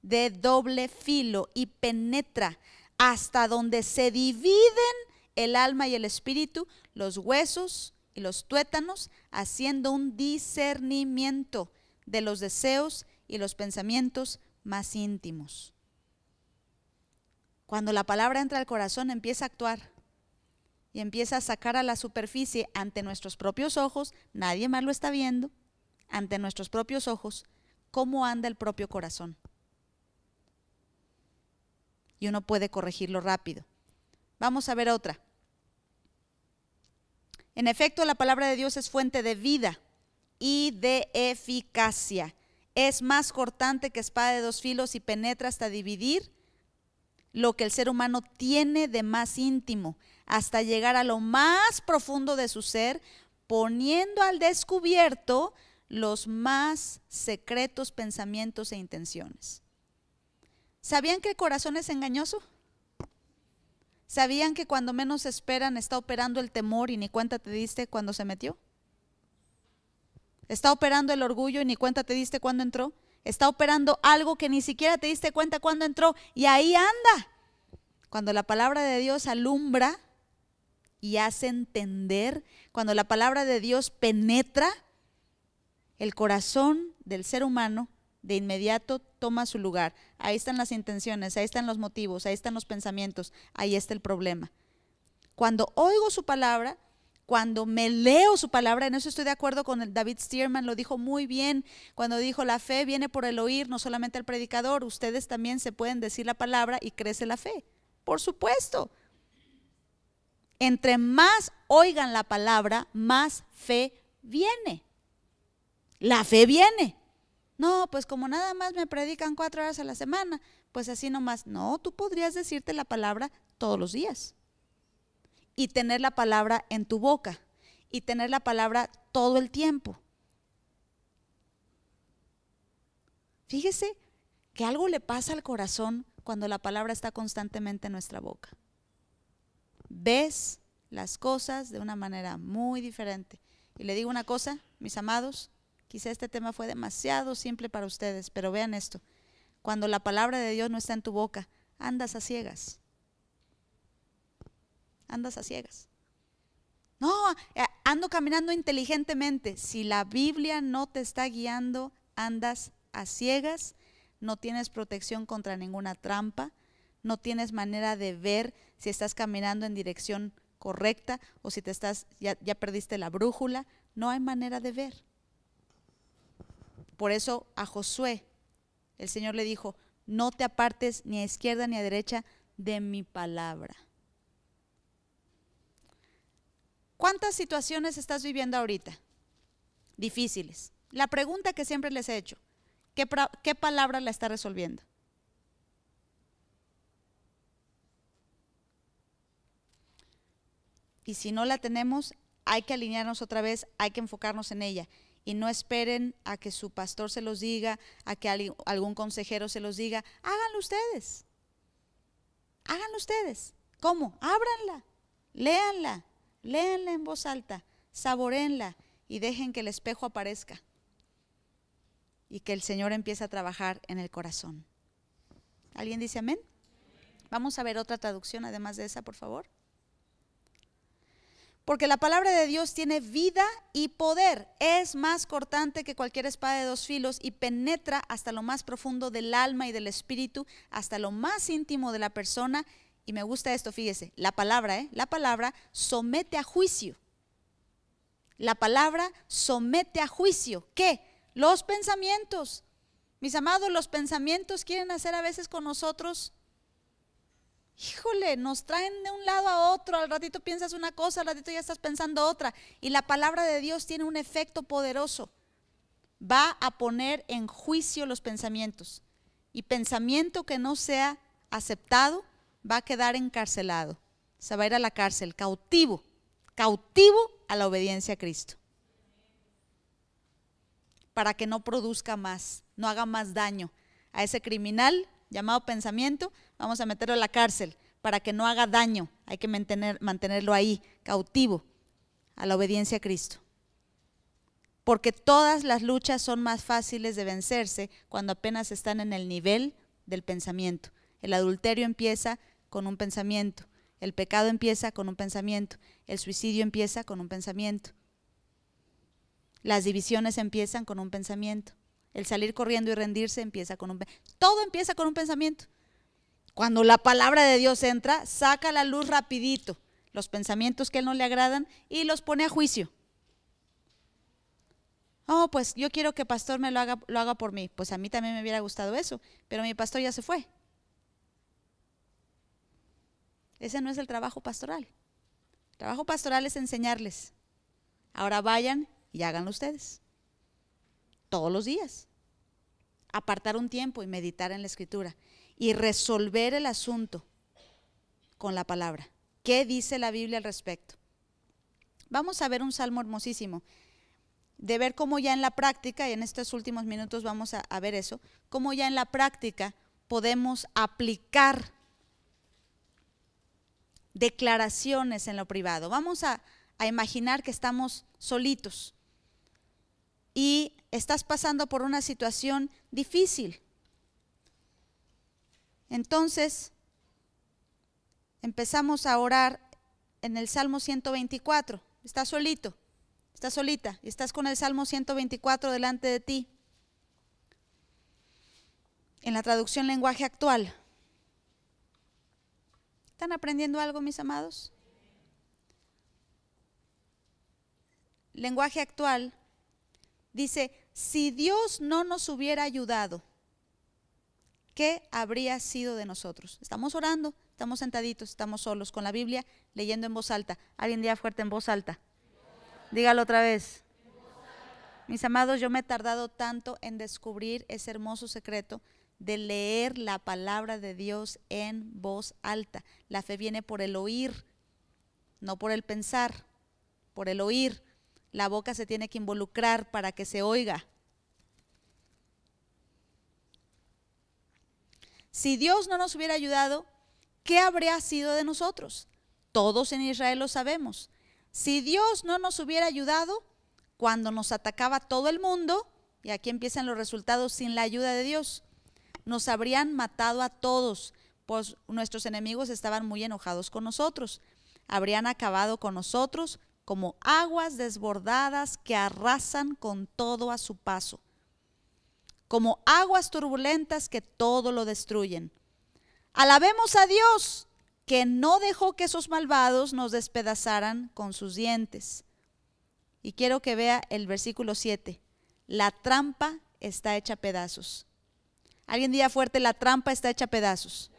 de doble filo y penetra hasta donde se dividen el alma y el espíritu, los huesos y los tuétanos, haciendo un discernimiento de los deseos y los pensamientos más íntimos. Cuando la palabra entra al corazón empieza a actuar y empieza a sacar a la superficie ante nuestros propios ojos, nadie más lo está viendo, ante nuestros propios ojos, cómo anda el propio corazón. Y uno puede corregirlo rápido. Vamos a ver otra. En efecto, la palabra de Dios es fuente de vida y de eficacia. Es más cortante que espada de dos filos y penetra hasta dividir lo que el ser humano tiene de más íntimo, hasta llegar a lo más profundo de su ser, poniendo al descubierto los más secretos pensamientos e intenciones. ¿Sabían que el corazón es engañoso? ¿Sabían que cuando menos esperan está operando el temor y ni cuenta te diste cuando se metió? ¿Está operando el orgullo y ni cuenta te diste cuando entró? ¿Está operando algo que ni siquiera te diste cuenta cuando entró? Y ahí anda. Cuando la palabra de Dios alumbra y hace entender, cuando la palabra de Dios penetra el corazón del ser humano, de inmediato toma su lugar. Ahí están las intenciones, ahí están los motivos, ahí están los pensamientos, ahí está el problema. Cuando oigo su palabra, cuando me leo su palabra, en eso estoy de acuerdo con el David Steerman. lo dijo muy bien, cuando dijo la fe viene por el oír, no solamente el predicador, ustedes también se pueden decir la palabra y crece la fe. Por supuesto, entre más oigan la palabra, más fe viene. La fe viene. No, pues como nada más me predican cuatro horas a la semana, pues así nomás. No, tú podrías decirte la palabra todos los días y tener la palabra en tu boca y tener la palabra todo el tiempo. Fíjese que algo le pasa al corazón cuando la palabra está constantemente en nuestra boca ves las cosas de una manera muy diferente. Y le digo una cosa, mis amados, quizá este tema fue demasiado simple para ustedes, pero vean esto. Cuando la palabra de Dios no está en tu boca, andas a ciegas. Andas a ciegas. No, eh, ando caminando inteligentemente. Si la Biblia no te está guiando, andas a ciegas, no tienes protección contra ninguna trampa, no tienes manera de ver si estás caminando en dirección correcta o si te estás ya, perdiste la brújula, no hay manera de ver. Por eso a Josué el Señor le dijo, no te apartes ni a izquierda ni a derecha de mi palabra. ¿Cuántas situaciones estás viviendo ahorita? Difíciles. La pregunta que siempre les he hecho, ¿qué palabra la está resolviendo? y si no la tenemos, hay que alinearnos otra vez, hay que enfocarnos en ella. Y no esperen a que su pastor se los diga, a que algún consejero se los diga. Háganlo ustedes. Háganlo ustedes. ¿Cómo? Ábranla, léanla, léanla en voz alta, saborenla y dejen que el espejo aparezca y que el Señor empiece a trabajar en el corazón. ¿Alguien dice amén? Vamos a ver otra traducción además de esa, por favor porque la palabra de Dios tiene vida y poder. Es más cortante que cualquier espada de dos filos y penetra hasta lo más profundo del alma y del espíritu, hasta lo más íntimo de la persona. Y me gusta esto, fíjese, la palabra, ¿eh? la palabra somete a juicio. La palabra somete a juicio. ¿Qué? Los pensamientos. Mis amados, los pensamientos quieren hacer a veces con nosotros híjole, nos traen de un lado a otro, al ratito piensas una cosa, al ratito ya estás pensando otra. Y la palabra de Dios tiene un efecto poderoso. Va a poner en juicio los pensamientos. Y pensamiento que no sea aceptado va a quedar encarcelado. Se va a ir a la cárcel, cautivo, cautivo a la obediencia a Cristo. Para que no produzca más, no haga más daño a ese criminal llamado pensamiento vamos a meterlo a la cárcel para que no haga daño. Hay que mantenerlo ahí, cautivo, a la obediencia a Cristo. Porque todas las luchas son más fáciles de vencerse cuando apenas están en el nivel del pensamiento. El adulterio empieza con un pensamiento, el pecado empieza con un pensamiento, el suicidio empieza con un pensamiento, las divisiones empiezan con un pensamiento, el salir corriendo y rendirse empieza con un pensamiento. Todo empieza con un pensamiento. Cuando la palabra de Dios entra, saca la luz rapidito los pensamientos que a él no le agradan y los pone a juicio. Oh, pues yo quiero que pastor me lo haga, lo haga por mí. Pues a mí también me hubiera gustado eso, pero mi pastor ya se fue. Ese no es el trabajo pastoral. El trabajo pastoral es enseñarles. Ahora vayan y háganlo ustedes. Todos los días. Apartar un tiempo y meditar en la escritura y resolver el asunto con la palabra. ¿Qué dice la Biblia al respecto? Vamos a ver un salmo hermosísimo, de ver cómo ya en la práctica, y en estos últimos minutos vamos a, ver eso, cómo ya en la práctica podemos aplicar declaraciones en lo privado. Vamos a, a imaginar que estamos solitos y estás pasando por una situación difícil entonces, empezamos a orar en el Salmo 124. Estás solito, estás solita y estás con el Salmo 124 delante de ti. En la traducción lenguaje actual. ¿Están aprendiendo algo, mis amados? Lenguaje actual dice, si Dios no nos hubiera ayudado, ¿qué habría sido de nosotros? Estamos orando, estamos sentaditos, estamos solos con la Biblia, leyendo en voz alta. Alguien día fuerte en voz alta. Dígalo otra vez. Mis amados, yo me he tardado tanto en descubrir ese hermoso secreto de leer la palabra de Dios en voz alta. La fe viene por el oír, no por el pensar, por el oír. La boca se tiene que involucrar para que se oiga. Si Dios no nos hubiera ayudado, ¿qué habría sido de nosotros? Todos en Israel lo sabemos. Si Dios no nos hubiera ayudado, cuando nos atacaba todo el mundo, y aquí empiezan los resultados sin la ayuda de Dios, nos habrían matado a todos, pues nuestros enemigos estaban muy enojados con nosotros. Habrían acabado con nosotros como aguas desbordadas que arrasan con todo a su paso como aguas turbulentas que todo lo destruyen. Alabemos a Dios, que no dejó que esos malvados nos despedazaran con sus dientes. Y quiero que vea el versículo 7. La trampa está hecha pedazos. Alguien diga fuerte, la trampa está hecha pedazos.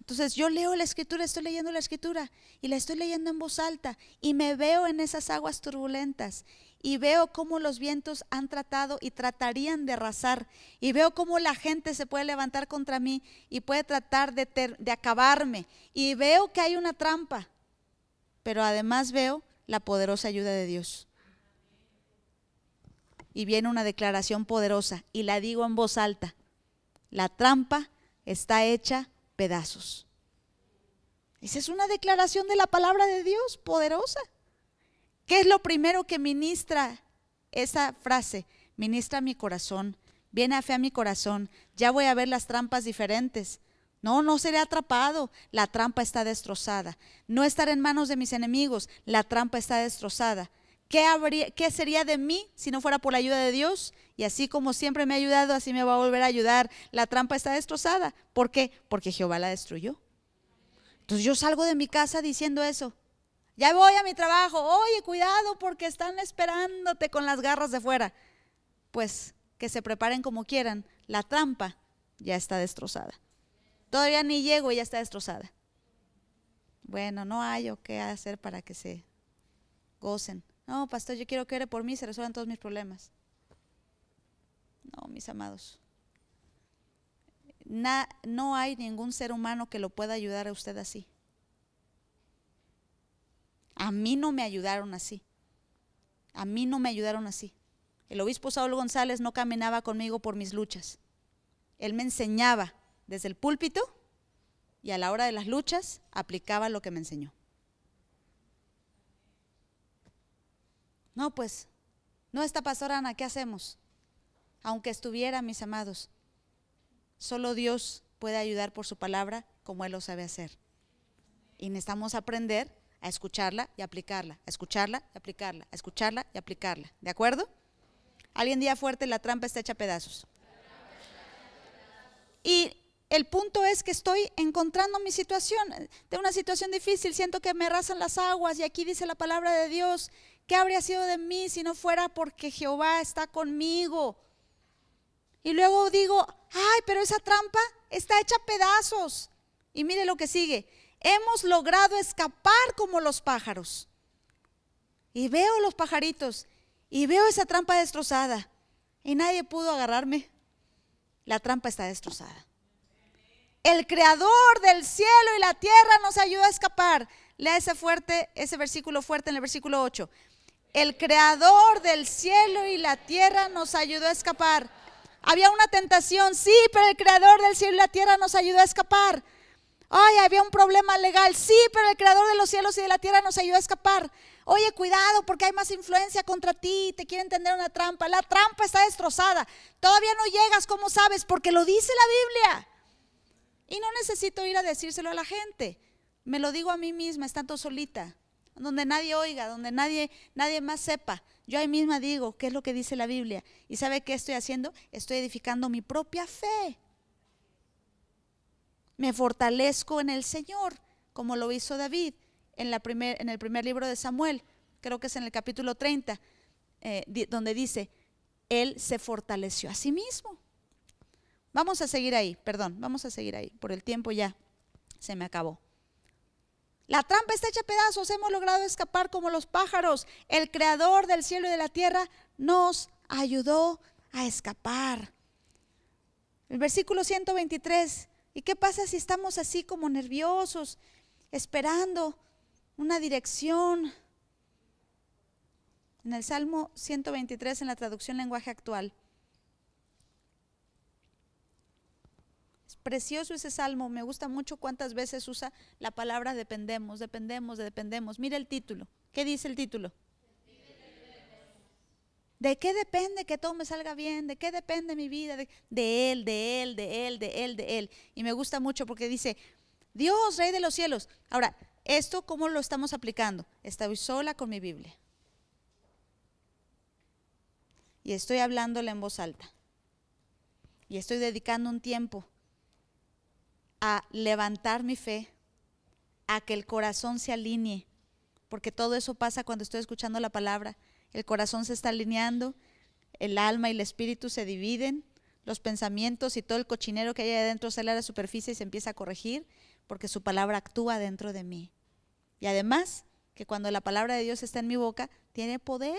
Entonces yo leo la escritura, estoy leyendo la escritura y la estoy leyendo en voz alta y me veo en esas aguas turbulentas y veo cómo los vientos han tratado y tratarían de arrasar, y veo cómo la gente se puede levantar contra mí y puede tratar de, de acabarme, y veo que hay una trampa, pero además veo la poderosa ayuda de Dios. Y viene una declaración poderosa, y la digo en voz alta, la trampa está hecha pedazos. Esa es una declaración de la palabra de Dios poderosa. ¿Qué es lo primero que ministra esa frase? Ministra mi corazón, viene a fe a mi corazón, ya voy a ver las trampas diferentes. No, no seré atrapado, la trampa está destrozada. No estaré en manos de mis enemigos, la trampa está destrozada. ¿Qué, ¿Qué sería de mí si no fuera por la ayuda de Dios? Y así como siempre me ha ayudado, así me va a volver a ayudar. La trampa está destrozada. ¿Por qué? Porque Jehová la destruyó. Entonces yo salgo de mi casa diciendo eso. Ya voy a mi trabajo. Oye, cuidado porque están esperándote con las garras de fuera. Pues que se preparen como quieran. La trampa ya está destrozada. Todavía ni llego y ya está destrozada. Bueno, no hay o qué hacer para que se gocen. No, pastor, yo quiero que ore por mí y se resuelvan todos mis problemas. No, mis amados. no hay ningún ser humano que lo pueda ayudar a usted así. A mí no me ayudaron así. A mí no me ayudaron así. El obispo Saúl González no caminaba conmigo por mis luchas. Él me enseñaba desde el púlpito y a la hora de las luchas aplicaba lo que me enseñó. No, pues, no está pastora Ana, ¿qué hacemos? Aunque estuviera, mis amados, solo Dios puede ayudar por su palabra como Él lo sabe hacer. Y necesitamos aprender a escucharla y aplicarla, a escucharla y aplicarla, a escucharla y aplicarla. ¿De acuerdo? Alguien día fuerte, la trampa está hecha a pedazos. Y el punto es que estoy encontrando mi situación, de una situación difícil, siento que me arrasan las aguas y aquí dice la palabra de Dios, ¿qué habría sido de mí si no fuera porque Jehová está conmigo? Y luego digo, ay, pero esa trampa está hecha a pedazos. Y mire lo que sigue, hemos logrado escapar como los pájaros. Y veo los pajaritos y veo esa trampa destrozada y nadie pudo agarrarme. La trampa está destrozada. El creador del cielo y la tierra nos ayudó a escapar. Lea ese fuerte, ese versículo fuerte en el versículo 8. El creador del cielo y la tierra nos ayudó a escapar. Había una tentación, sí, pero el creador del cielo y la tierra nos ayudó a escapar. Ay, había un problema legal. Sí, pero el creador de los cielos y de la tierra nos ayudó a escapar. Oye, cuidado porque hay más influencia contra ti, te quieren tender una trampa. La trampa está destrozada. Todavía no llegas, ¿cómo sabes? Porque lo dice la Biblia. Y no necesito ir a decírselo a la gente. Me lo digo a mí misma, estando solita, donde nadie oiga, donde nadie, nadie más sepa. Yo ahí misma digo qué es lo que dice la Biblia. ¿Y sabe qué estoy haciendo? Estoy edificando mi propia fe me fortalezco en el Señor, como lo hizo David en, el primer libro de Samuel, creo que es en el capítulo 30, eh, donde dice, Él se fortaleció a sí mismo. Vamos a seguir ahí, perdón, vamos a seguir ahí, por el tiempo ya se me acabó. La trampa está hecha pedazos, hemos logrado escapar como los pájaros. El creador del cielo y de la tierra nos ayudó a escapar. El versículo 123 ¿Y qué pasa si estamos así como nerviosos, esperando una dirección? En el Salmo 123, en la traducción lenguaje actual. Es precioso ese salmo, me gusta mucho cuántas veces usa la palabra dependemos, dependemos, dependemos. Mira el título. ¿Qué dice el título? ¿De qué depende que todo me salga bien? ¿De qué depende mi vida? De, Él, de Él, de Él, de Él, de Él. Y me gusta mucho porque dice, Dios, Rey de los cielos. Ahora, ¿esto cómo lo estamos aplicando? Estoy sola con mi Biblia. Y estoy hablándole en voz alta. Y estoy dedicando un tiempo a levantar mi fe, a que el corazón se alinee, porque todo eso pasa cuando estoy escuchando la palabra el corazón se está alineando, el alma y el espíritu se dividen, los pensamientos y todo el cochinero que hay adentro sale a la superficie y se empieza a corregir, porque su palabra actúa dentro de mí. Y además, que cuando la palabra de Dios está en mi boca, tiene poder.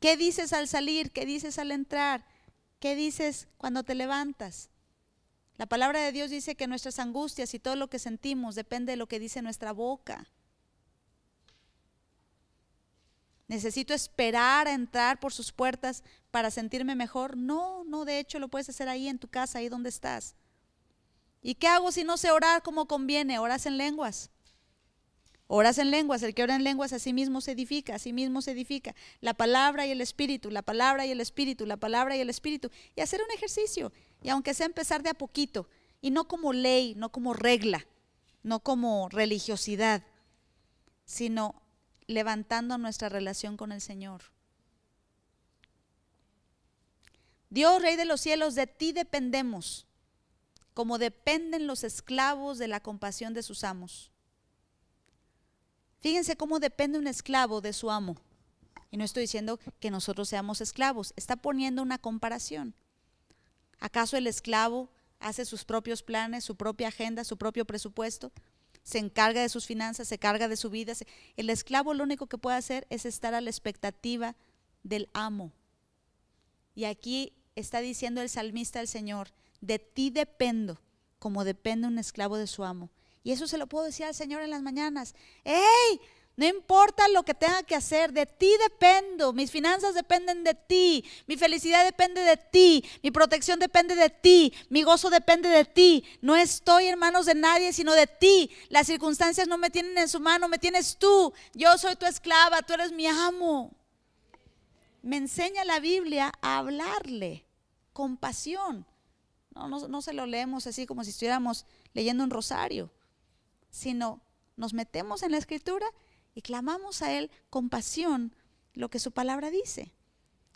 ¿Qué dices al salir? ¿Qué dices al entrar? ¿Qué dices cuando te levantas? La palabra de Dios dice que nuestras angustias y todo lo que sentimos depende de lo que dice nuestra boca. necesito esperar a entrar por sus puertas para sentirme mejor. No, no, de hecho lo puedes hacer ahí en tu casa, ahí donde estás. ¿Y qué hago si no sé orar como conviene? Oras en lenguas. Oras en lenguas, el que ora en lenguas a sí mismo se edifica, a sí mismo se edifica. La palabra y el espíritu, la palabra y el espíritu, la palabra y el espíritu. Y hacer un ejercicio, y aunque sea empezar de a poquito, y no como ley, no como regla, no como religiosidad, sino levantando nuestra relación con el Señor. Dios, Rey de los cielos, de ti dependemos, como dependen los esclavos de la compasión de sus amos. Fíjense cómo depende un esclavo de su amo. Y no estoy diciendo que nosotros seamos esclavos, está poniendo una comparación. ¿Acaso el esclavo hace sus propios planes, su propia agenda, su propio presupuesto? se encarga de sus finanzas, se carga de su vida. El esclavo lo único que puede hacer es estar a la expectativa del amo. Y aquí está diciendo el salmista al Señor, de ti dependo, como depende un esclavo de su amo. Y eso se lo puedo decir al Señor en las mañanas. ¡Ey! No importa lo que tenga que hacer, de ti dependo, mis finanzas dependen de ti, mi felicidad depende de ti, mi protección depende de ti, mi gozo depende de ti. No estoy en manos de nadie, sino de ti. Las circunstancias no me tienen en su mano, me tienes tú. Yo soy tu esclava, tú eres mi amo. Me enseña la Biblia a hablarle con pasión. No, no, no se lo leemos así como si estuviéramos leyendo un rosario, sino nos metemos en la escritura y clamamos a Él con pasión lo que su palabra dice.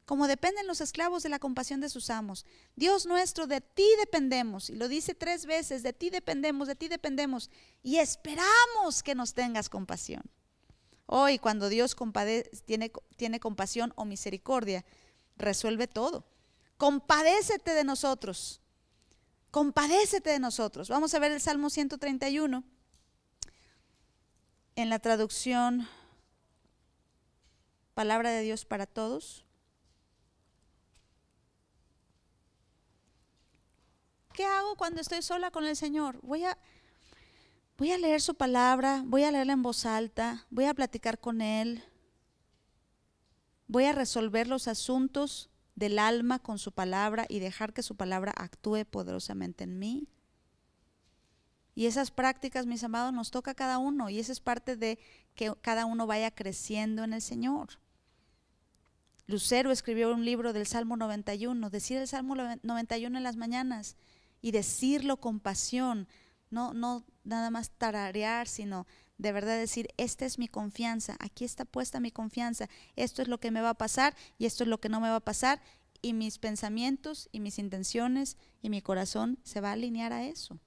Como dependen los esclavos de la compasión de sus amos. Dios nuestro, de ti dependemos. Y lo dice tres veces, de ti dependemos, de ti dependemos. Y esperamos que nos tengas compasión. Hoy, cuando Dios compade tiene, tiene compasión o misericordia, resuelve todo. Compadécete de nosotros. Compadécete de nosotros. Vamos a ver el Salmo 131 en la traducción Palabra de Dios para Todos. ¿Qué hago cuando estoy sola con el Señor? Voy a, voy a leer su palabra, voy a leerla en voz alta, voy a platicar con Él, voy a resolver los asuntos del alma con su palabra y dejar que su palabra actúe poderosamente en mí. Y esas prácticas, mis amados, nos toca a cada uno y esa es parte de que cada uno vaya creciendo en el Señor. Lucero escribió un libro del Salmo 91, decir el Salmo 91 en las mañanas y decirlo con pasión, no, no nada más tararear, sino de verdad decir, esta es mi confianza, aquí está puesta mi confianza, esto es lo que me va a pasar y esto es lo que no me va a pasar y mis pensamientos y mis intenciones y mi corazón se va a alinear a eso.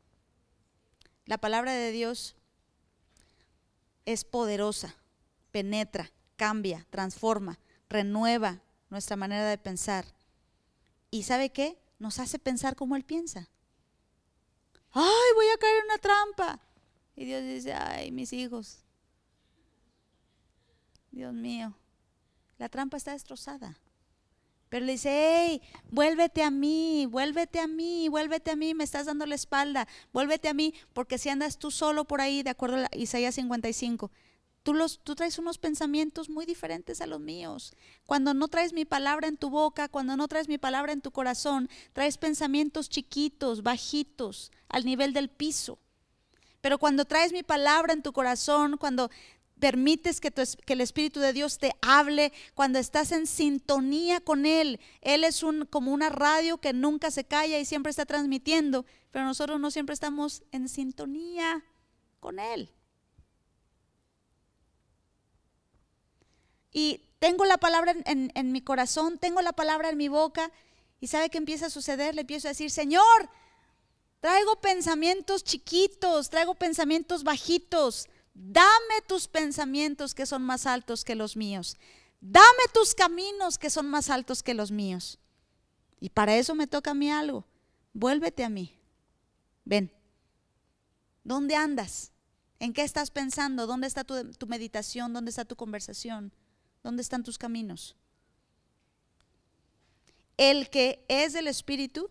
La palabra de Dios es poderosa, penetra, cambia, transforma, renueva nuestra manera de pensar. ¿Y sabe qué? Nos hace pensar como Él piensa. ¡Ay, voy a caer en una trampa! Y Dios dice, ¡ay, mis hijos! Dios mío, la trampa está destrozada. Pero le dice, hey, vuélvete a mí, vuélvete a mí, vuélvete a mí, me estás dando la espalda, vuélvete a mí, porque si andas tú solo por ahí, de acuerdo a Isaías 55, tú, los, tú traes unos pensamientos muy diferentes a los míos. Cuando no traes mi palabra en tu boca, cuando no traes mi palabra en tu corazón, traes pensamientos chiquitos, bajitos, al nivel del piso. Pero cuando traes mi palabra en tu corazón, cuando permites que, el Espíritu de Dios te hable, cuando estás en sintonía con Él. Él es un, como una radio que nunca se calla y siempre está transmitiendo, pero nosotros no siempre estamos en sintonía con Él. Y tengo la palabra en, mi corazón, tengo la palabra en mi boca, y sabe que empieza a suceder, le empiezo a decir, Señor, traigo pensamientos chiquitos, traigo pensamientos bajitos, Dame tus pensamientos que son más altos que los míos. Dame tus caminos que son más altos que los míos. Y para eso me toca a mí algo. Vuélvete a mí. Ven. ¿Dónde andas? ¿En qué estás pensando? ¿Dónde está tu, tu meditación? ¿Dónde está tu conversación? ¿Dónde están tus caminos? El que es del Espíritu,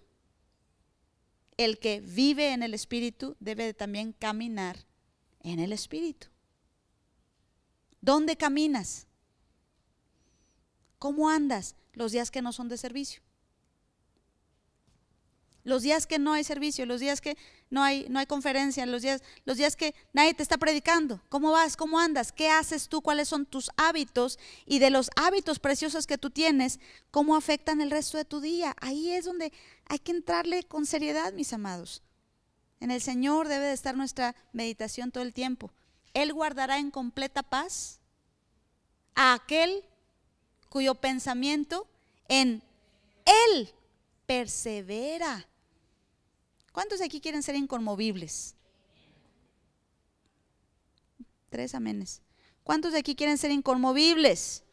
el que vive en el Espíritu, debe también caminar en el Espíritu. ¿Dónde caminas? ¿Cómo andas los días que no son de servicio? Los días que no hay servicio, los días que no hay, no hay conferencia, los días, los días que nadie te está predicando. ¿Cómo vas? ¿Cómo andas? ¿Qué haces tú? ¿Cuáles son tus hábitos? Y de los hábitos preciosos que tú tienes, ¿cómo afectan el resto de tu día? Ahí es donde hay que entrarle con seriedad, mis amados. En el Señor debe de estar nuestra meditación todo el tiempo. Él guardará en completa paz a aquel cuyo pensamiento en Él persevera. ¿Cuántos de aquí quieren ser inconmovibles? Tres amenes. ¿Cuántos de aquí quieren ser inconmovibles?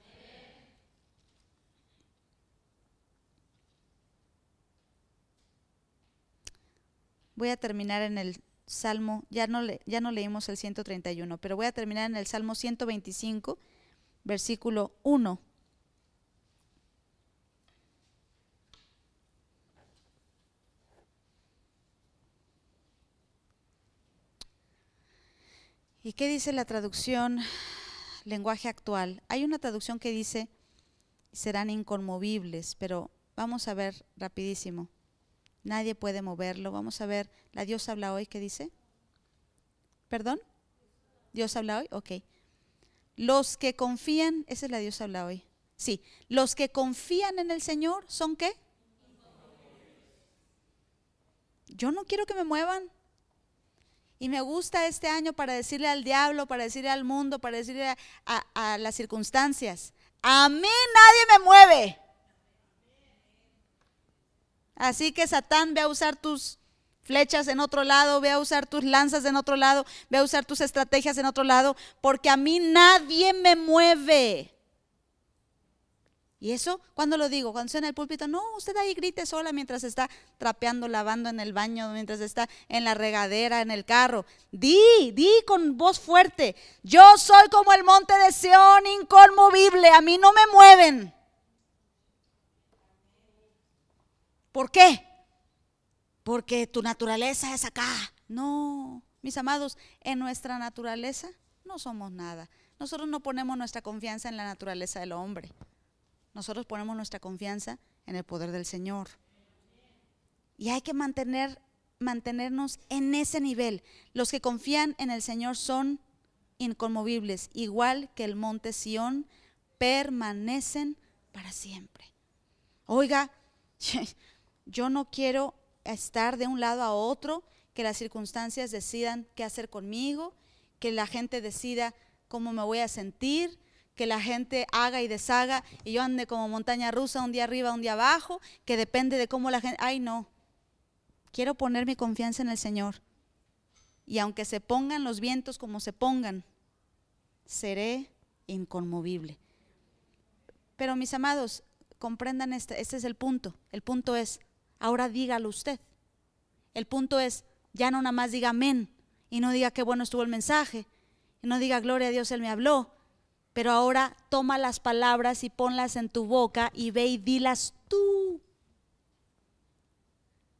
voy a terminar en el Salmo, ya no, le, ya no leímos el 131, pero voy a terminar en el Salmo 125, versículo 1. ¿Y qué dice la traducción lenguaje actual? Hay una traducción que dice serán inconmovibles, pero vamos a ver rapidísimo. Nadie puede moverlo. Vamos a ver, ¿la Dios habla hoy qué dice? ¿Perdón? ¿Dios habla hoy? Ok. Los que confían, esa es la Dios habla hoy. Sí, los que confían en el Señor son qué? Yo no quiero que me muevan. Y me gusta este año para decirle al diablo, para decirle al mundo, para decirle a, a las circunstancias, a mí nadie me mueve. Así que Satán ve a usar tus flechas en otro lado, ve a usar tus lanzas en otro lado, ve a usar tus estrategias en otro lado, porque a mí nadie me mueve. Y eso, cuando lo digo, cuando estoy en el púlpito, no, usted ahí grite sola mientras está trapeando, lavando en el baño, mientras está en la regadera, en el carro. Di, di con voz fuerte, yo soy como el monte de Sión, inconmovible, a mí no me mueven. ¿Por qué? Porque tu naturaleza es acá. No, mis amados, en nuestra naturaleza no somos nada. Nosotros no ponemos nuestra confianza en la naturaleza del hombre. Nosotros ponemos nuestra confianza en el poder del Señor. Y hay que mantener, mantenernos en ese nivel. Los que confían en el Señor son inconmovibles, igual que el monte Sión, permanecen para siempre. Oiga, Yo no quiero estar de un lado a otro, que las circunstancias decidan qué hacer conmigo, que la gente decida cómo me voy a sentir, que la gente haga y deshaga y yo ande como montaña rusa, un día arriba, un día abajo, que depende de cómo la gente... Ay, no. Quiero poner mi confianza en el Señor. Y aunque se pongan los vientos como se pongan, seré inconmovible. Pero mis amados, comprendan, este, este es el punto. El punto es, ahora dígalo usted. El punto es, ya no nada más diga amén y no diga qué bueno estuvo el mensaje no diga gloria a Dios, Él me habló, pero ahora toma las palabras y ponlas en tu boca y ve y dilas tú.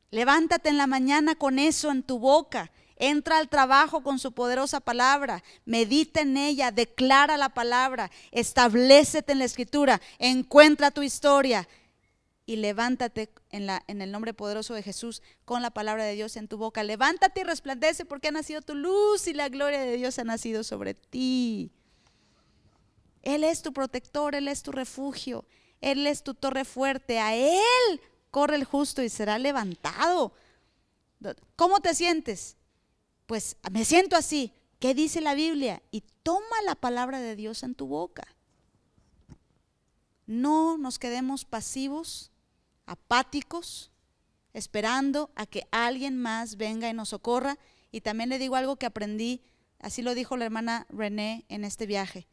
Levántate en la mañana con eso en tu boca. Entra al trabajo con su poderosa palabra, medita en ella, declara la palabra, establecete en la escritura, encuentra tu historia y levántate en, la, en el nombre poderoso de Jesús, con la palabra de Dios en tu boca. Levántate y resplandece porque ha nacido tu luz y la gloria de Dios ha nacido sobre ti. Él es tu protector, Él es tu refugio, Él es tu torre fuerte. A Él corre el justo y será levantado. ¿Cómo te sientes? Pues me siento así. ¿Qué dice la Biblia? Y toma la palabra de Dios en tu boca. No nos quedemos pasivos apáticos, esperando a que alguien más venga y nos socorra. Y también le digo algo que aprendí, así lo dijo la hermana René en este viaje.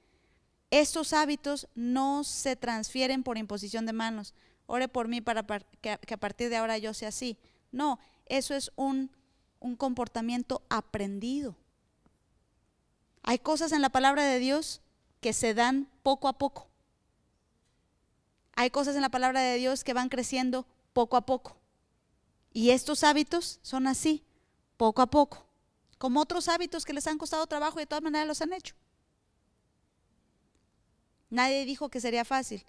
Estos hábitos no se transfieren por imposición de manos. Ore por mí para que a partir de ahora yo sea así. No, eso es un, un comportamiento aprendido. Hay cosas en la palabra de Dios que se dan poco a poco. Hay cosas en la palabra de Dios que van creciendo poco a poco. Y estos hábitos son así, poco a poco, como otros hábitos que les han costado trabajo y de todas maneras los han hecho. Nadie dijo que sería fácil,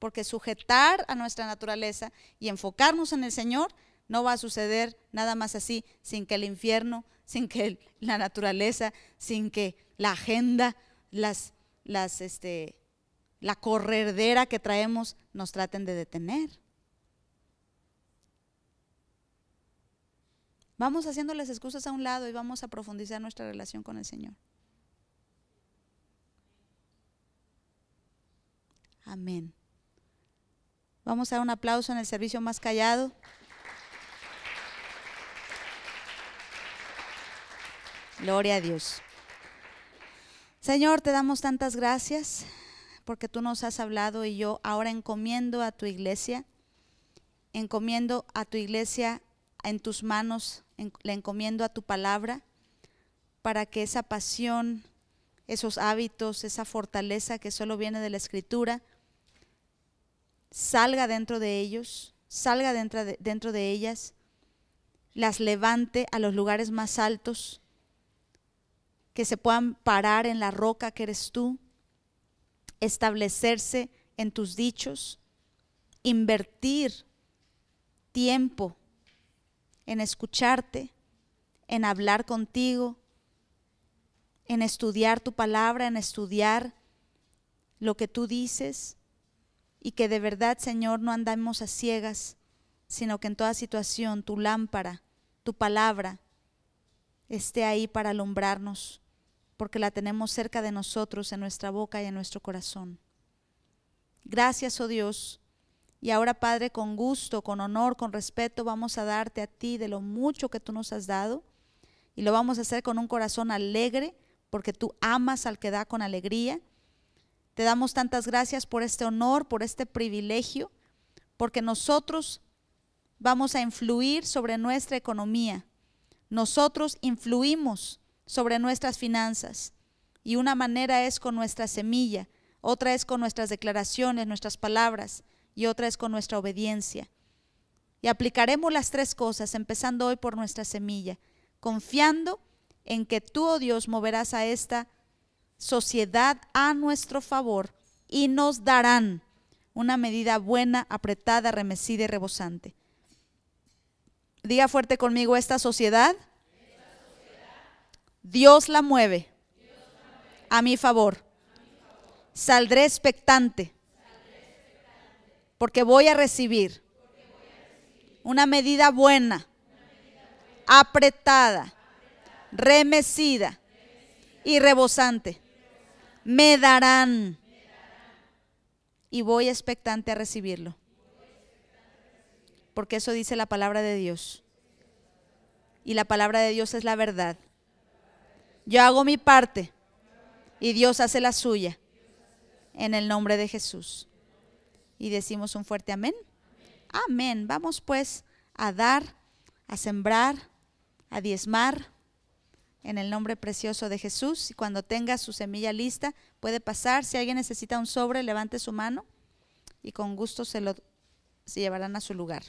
porque sujetar a nuestra naturaleza y enfocarnos en el Señor no va a suceder nada más así, sin que el infierno, sin que la naturaleza, sin que la agenda, las, las, este, la corredera que traemos nos traten de detener. Vamos haciendo las excusas a un lado y vamos a profundizar nuestra relación con el Señor. Amén. Vamos a dar un aplauso en el servicio más callado. Gloria a Dios. Señor, te damos tantas gracias porque tú nos has hablado y yo ahora encomiendo a tu iglesia, encomiendo a tu iglesia en tus manos, le encomiendo a tu palabra, para que esa pasión, esos hábitos, esa fortaleza que solo viene de la escritura, salga dentro de ellos, salga dentro de ellas, las levante a los lugares más altos, que se puedan parar en la roca que eres tú, establecerse en tus dichos, invertir tiempo en escucharte, en hablar contigo, en estudiar tu palabra, en estudiar lo que tú dices y que de verdad, Señor, no andemos a ciegas, sino que en toda situación tu lámpara, tu palabra, esté ahí para alumbrarnos porque la tenemos cerca de nosotros, en nuestra boca y en nuestro corazón. Gracias, oh Dios. Y ahora, Padre, con gusto, con honor, con respeto, vamos a darte a ti de lo mucho que tú nos has dado. Y lo vamos a hacer con un corazón alegre, porque tú amas al que da con alegría. Te damos tantas gracias por este honor, por este privilegio, porque nosotros vamos a influir sobre nuestra economía. Nosotros influimos sobre nuestras finanzas. Y una manera es con nuestra semilla, otra es con nuestras declaraciones, nuestras palabras, y otra es con nuestra obediencia. Y aplicaremos las tres cosas, empezando hoy por nuestra semilla, confiando en que tú, oh Dios, moverás a esta sociedad a nuestro favor y nos darán una medida buena, apretada, remecida y rebosante. Diga fuerte conmigo, esta sociedad Dios la mueve a mi favor. Saldré expectante porque voy a recibir una medida buena, apretada, remecida y rebosante. Me darán y voy expectante a recibirlo. Porque eso dice la palabra de Dios. Y la palabra de Dios es la verdad. Yo hago mi parte y Dios hace la suya. En el nombre de Jesús. Y decimos un fuerte amén. Amén. Vamos pues a dar, a sembrar, a diezmar en el nombre precioso de Jesús. Y cuando tenga su semilla lista, puede pasar. Si alguien necesita un sobre, levante su mano y con gusto se lo se llevarán a su lugar.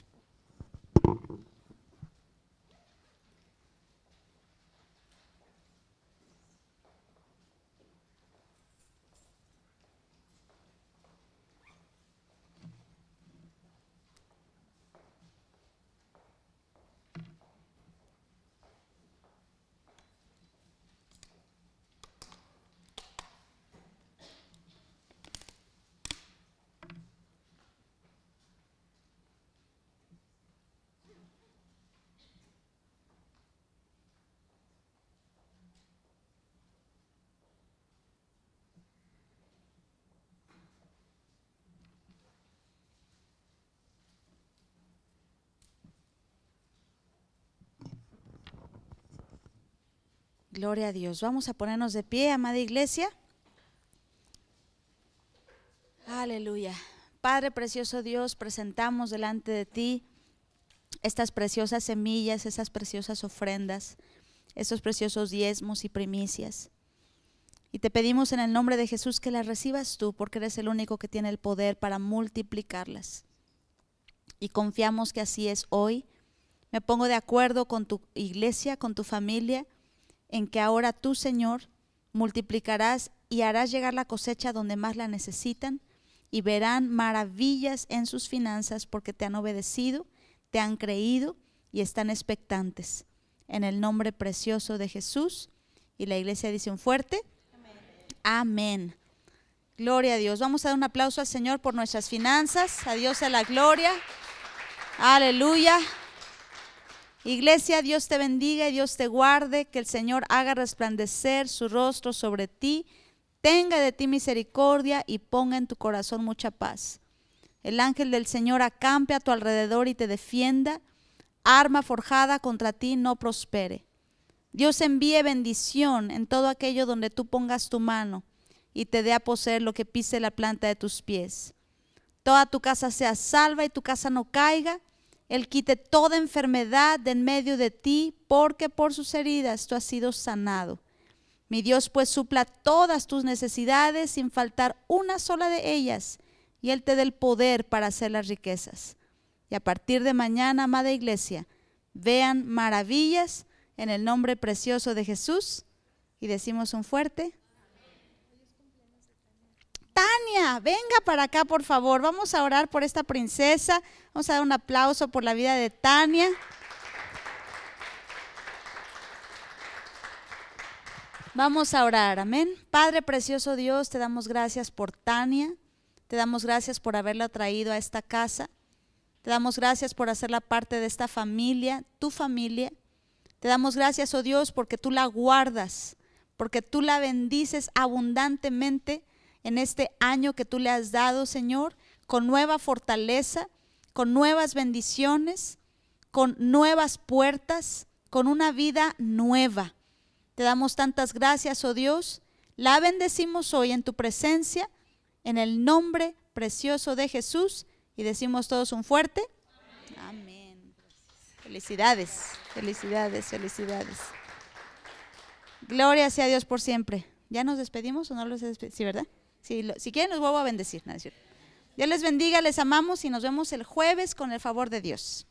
Gloria a Dios. Vamos a ponernos de pie, amada iglesia. Aleluya. Padre precioso Dios, presentamos delante de ti estas preciosas semillas, esas preciosas ofrendas, Estos preciosos diezmos y primicias. Y te pedimos en el nombre de Jesús que las recibas tú, porque eres el único que tiene el poder para multiplicarlas. Y confiamos que así es hoy. Me pongo de acuerdo con tu iglesia, con tu familia en que ahora tú, Señor, multiplicarás y harás llegar la cosecha donde más la necesitan y verán maravillas en sus finanzas porque te han obedecido, te han creído y están expectantes. En el nombre precioso de Jesús. Y la iglesia dice un fuerte. Amén. Gloria a Dios. Vamos a dar un aplauso al Señor por nuestras finanzas. Adiós a la gloria. Aleluya. Iglesia, Dios te bendiga y Dios te guarde, que el Señor haga resplandecer su rostro sobre ti, tenga de ti misericordia y ponga en tu corazón mucha paz. El ángel del Señor acampe a tu alrededor y te defienda. Arma forjada contra ti no prospere. Dios envíe bendición en todo aquello donde tú pongas tu mano y te dé a poseer lo que pise la planta de tus pies. Toda tu casa sea salva y tu casa no caiga él quite toda enfermedad de en medio de ti, porque por sus heridas tú has sido sanado. Mi Dios pues supla todas tus necesidades sin faltar una sola de ellas, y Él te dé el poder para hacer las riquezas. Y a partir de mañana, amada iglesia, vean maravillas en el nombre precioso de Jesús y decimos un fuerte Tania, venga para acá, por favor. Vamos a orar por esta princesa. Vamos a dar un aplauso por la vida de Tania. Vamos a orar, amén. Padre precioso Dios, te damos gracias por Tania, te damos gracias por haberla traído a esta casa, te damos gracias por hacerla parte de esta familia, tu familia. Te damos gracias, oh Dios, porque tú la guardas, porque tú la bendices abundantemente en este año que tú le has dado, Señor, con nueva fortaleza, con nuevas bendiciones, con nuevas puertas, con una vida nueva. Te damos tantas gracias, oh Dios. La bendecimos hoy en tu presencia, en el nombre precioso de Jesús, y decimos todos un fuerte. Amén. Felicidades, felicidades, felicidades. Gloria sea Dios por siempre. ¿Ya nos despedimos o no los despedimos? ¿verdad? Si, quieren, los vuelvo a bendecir. Dios les bendiga, les amamos y nos vemos el jueves con el favor de Dios.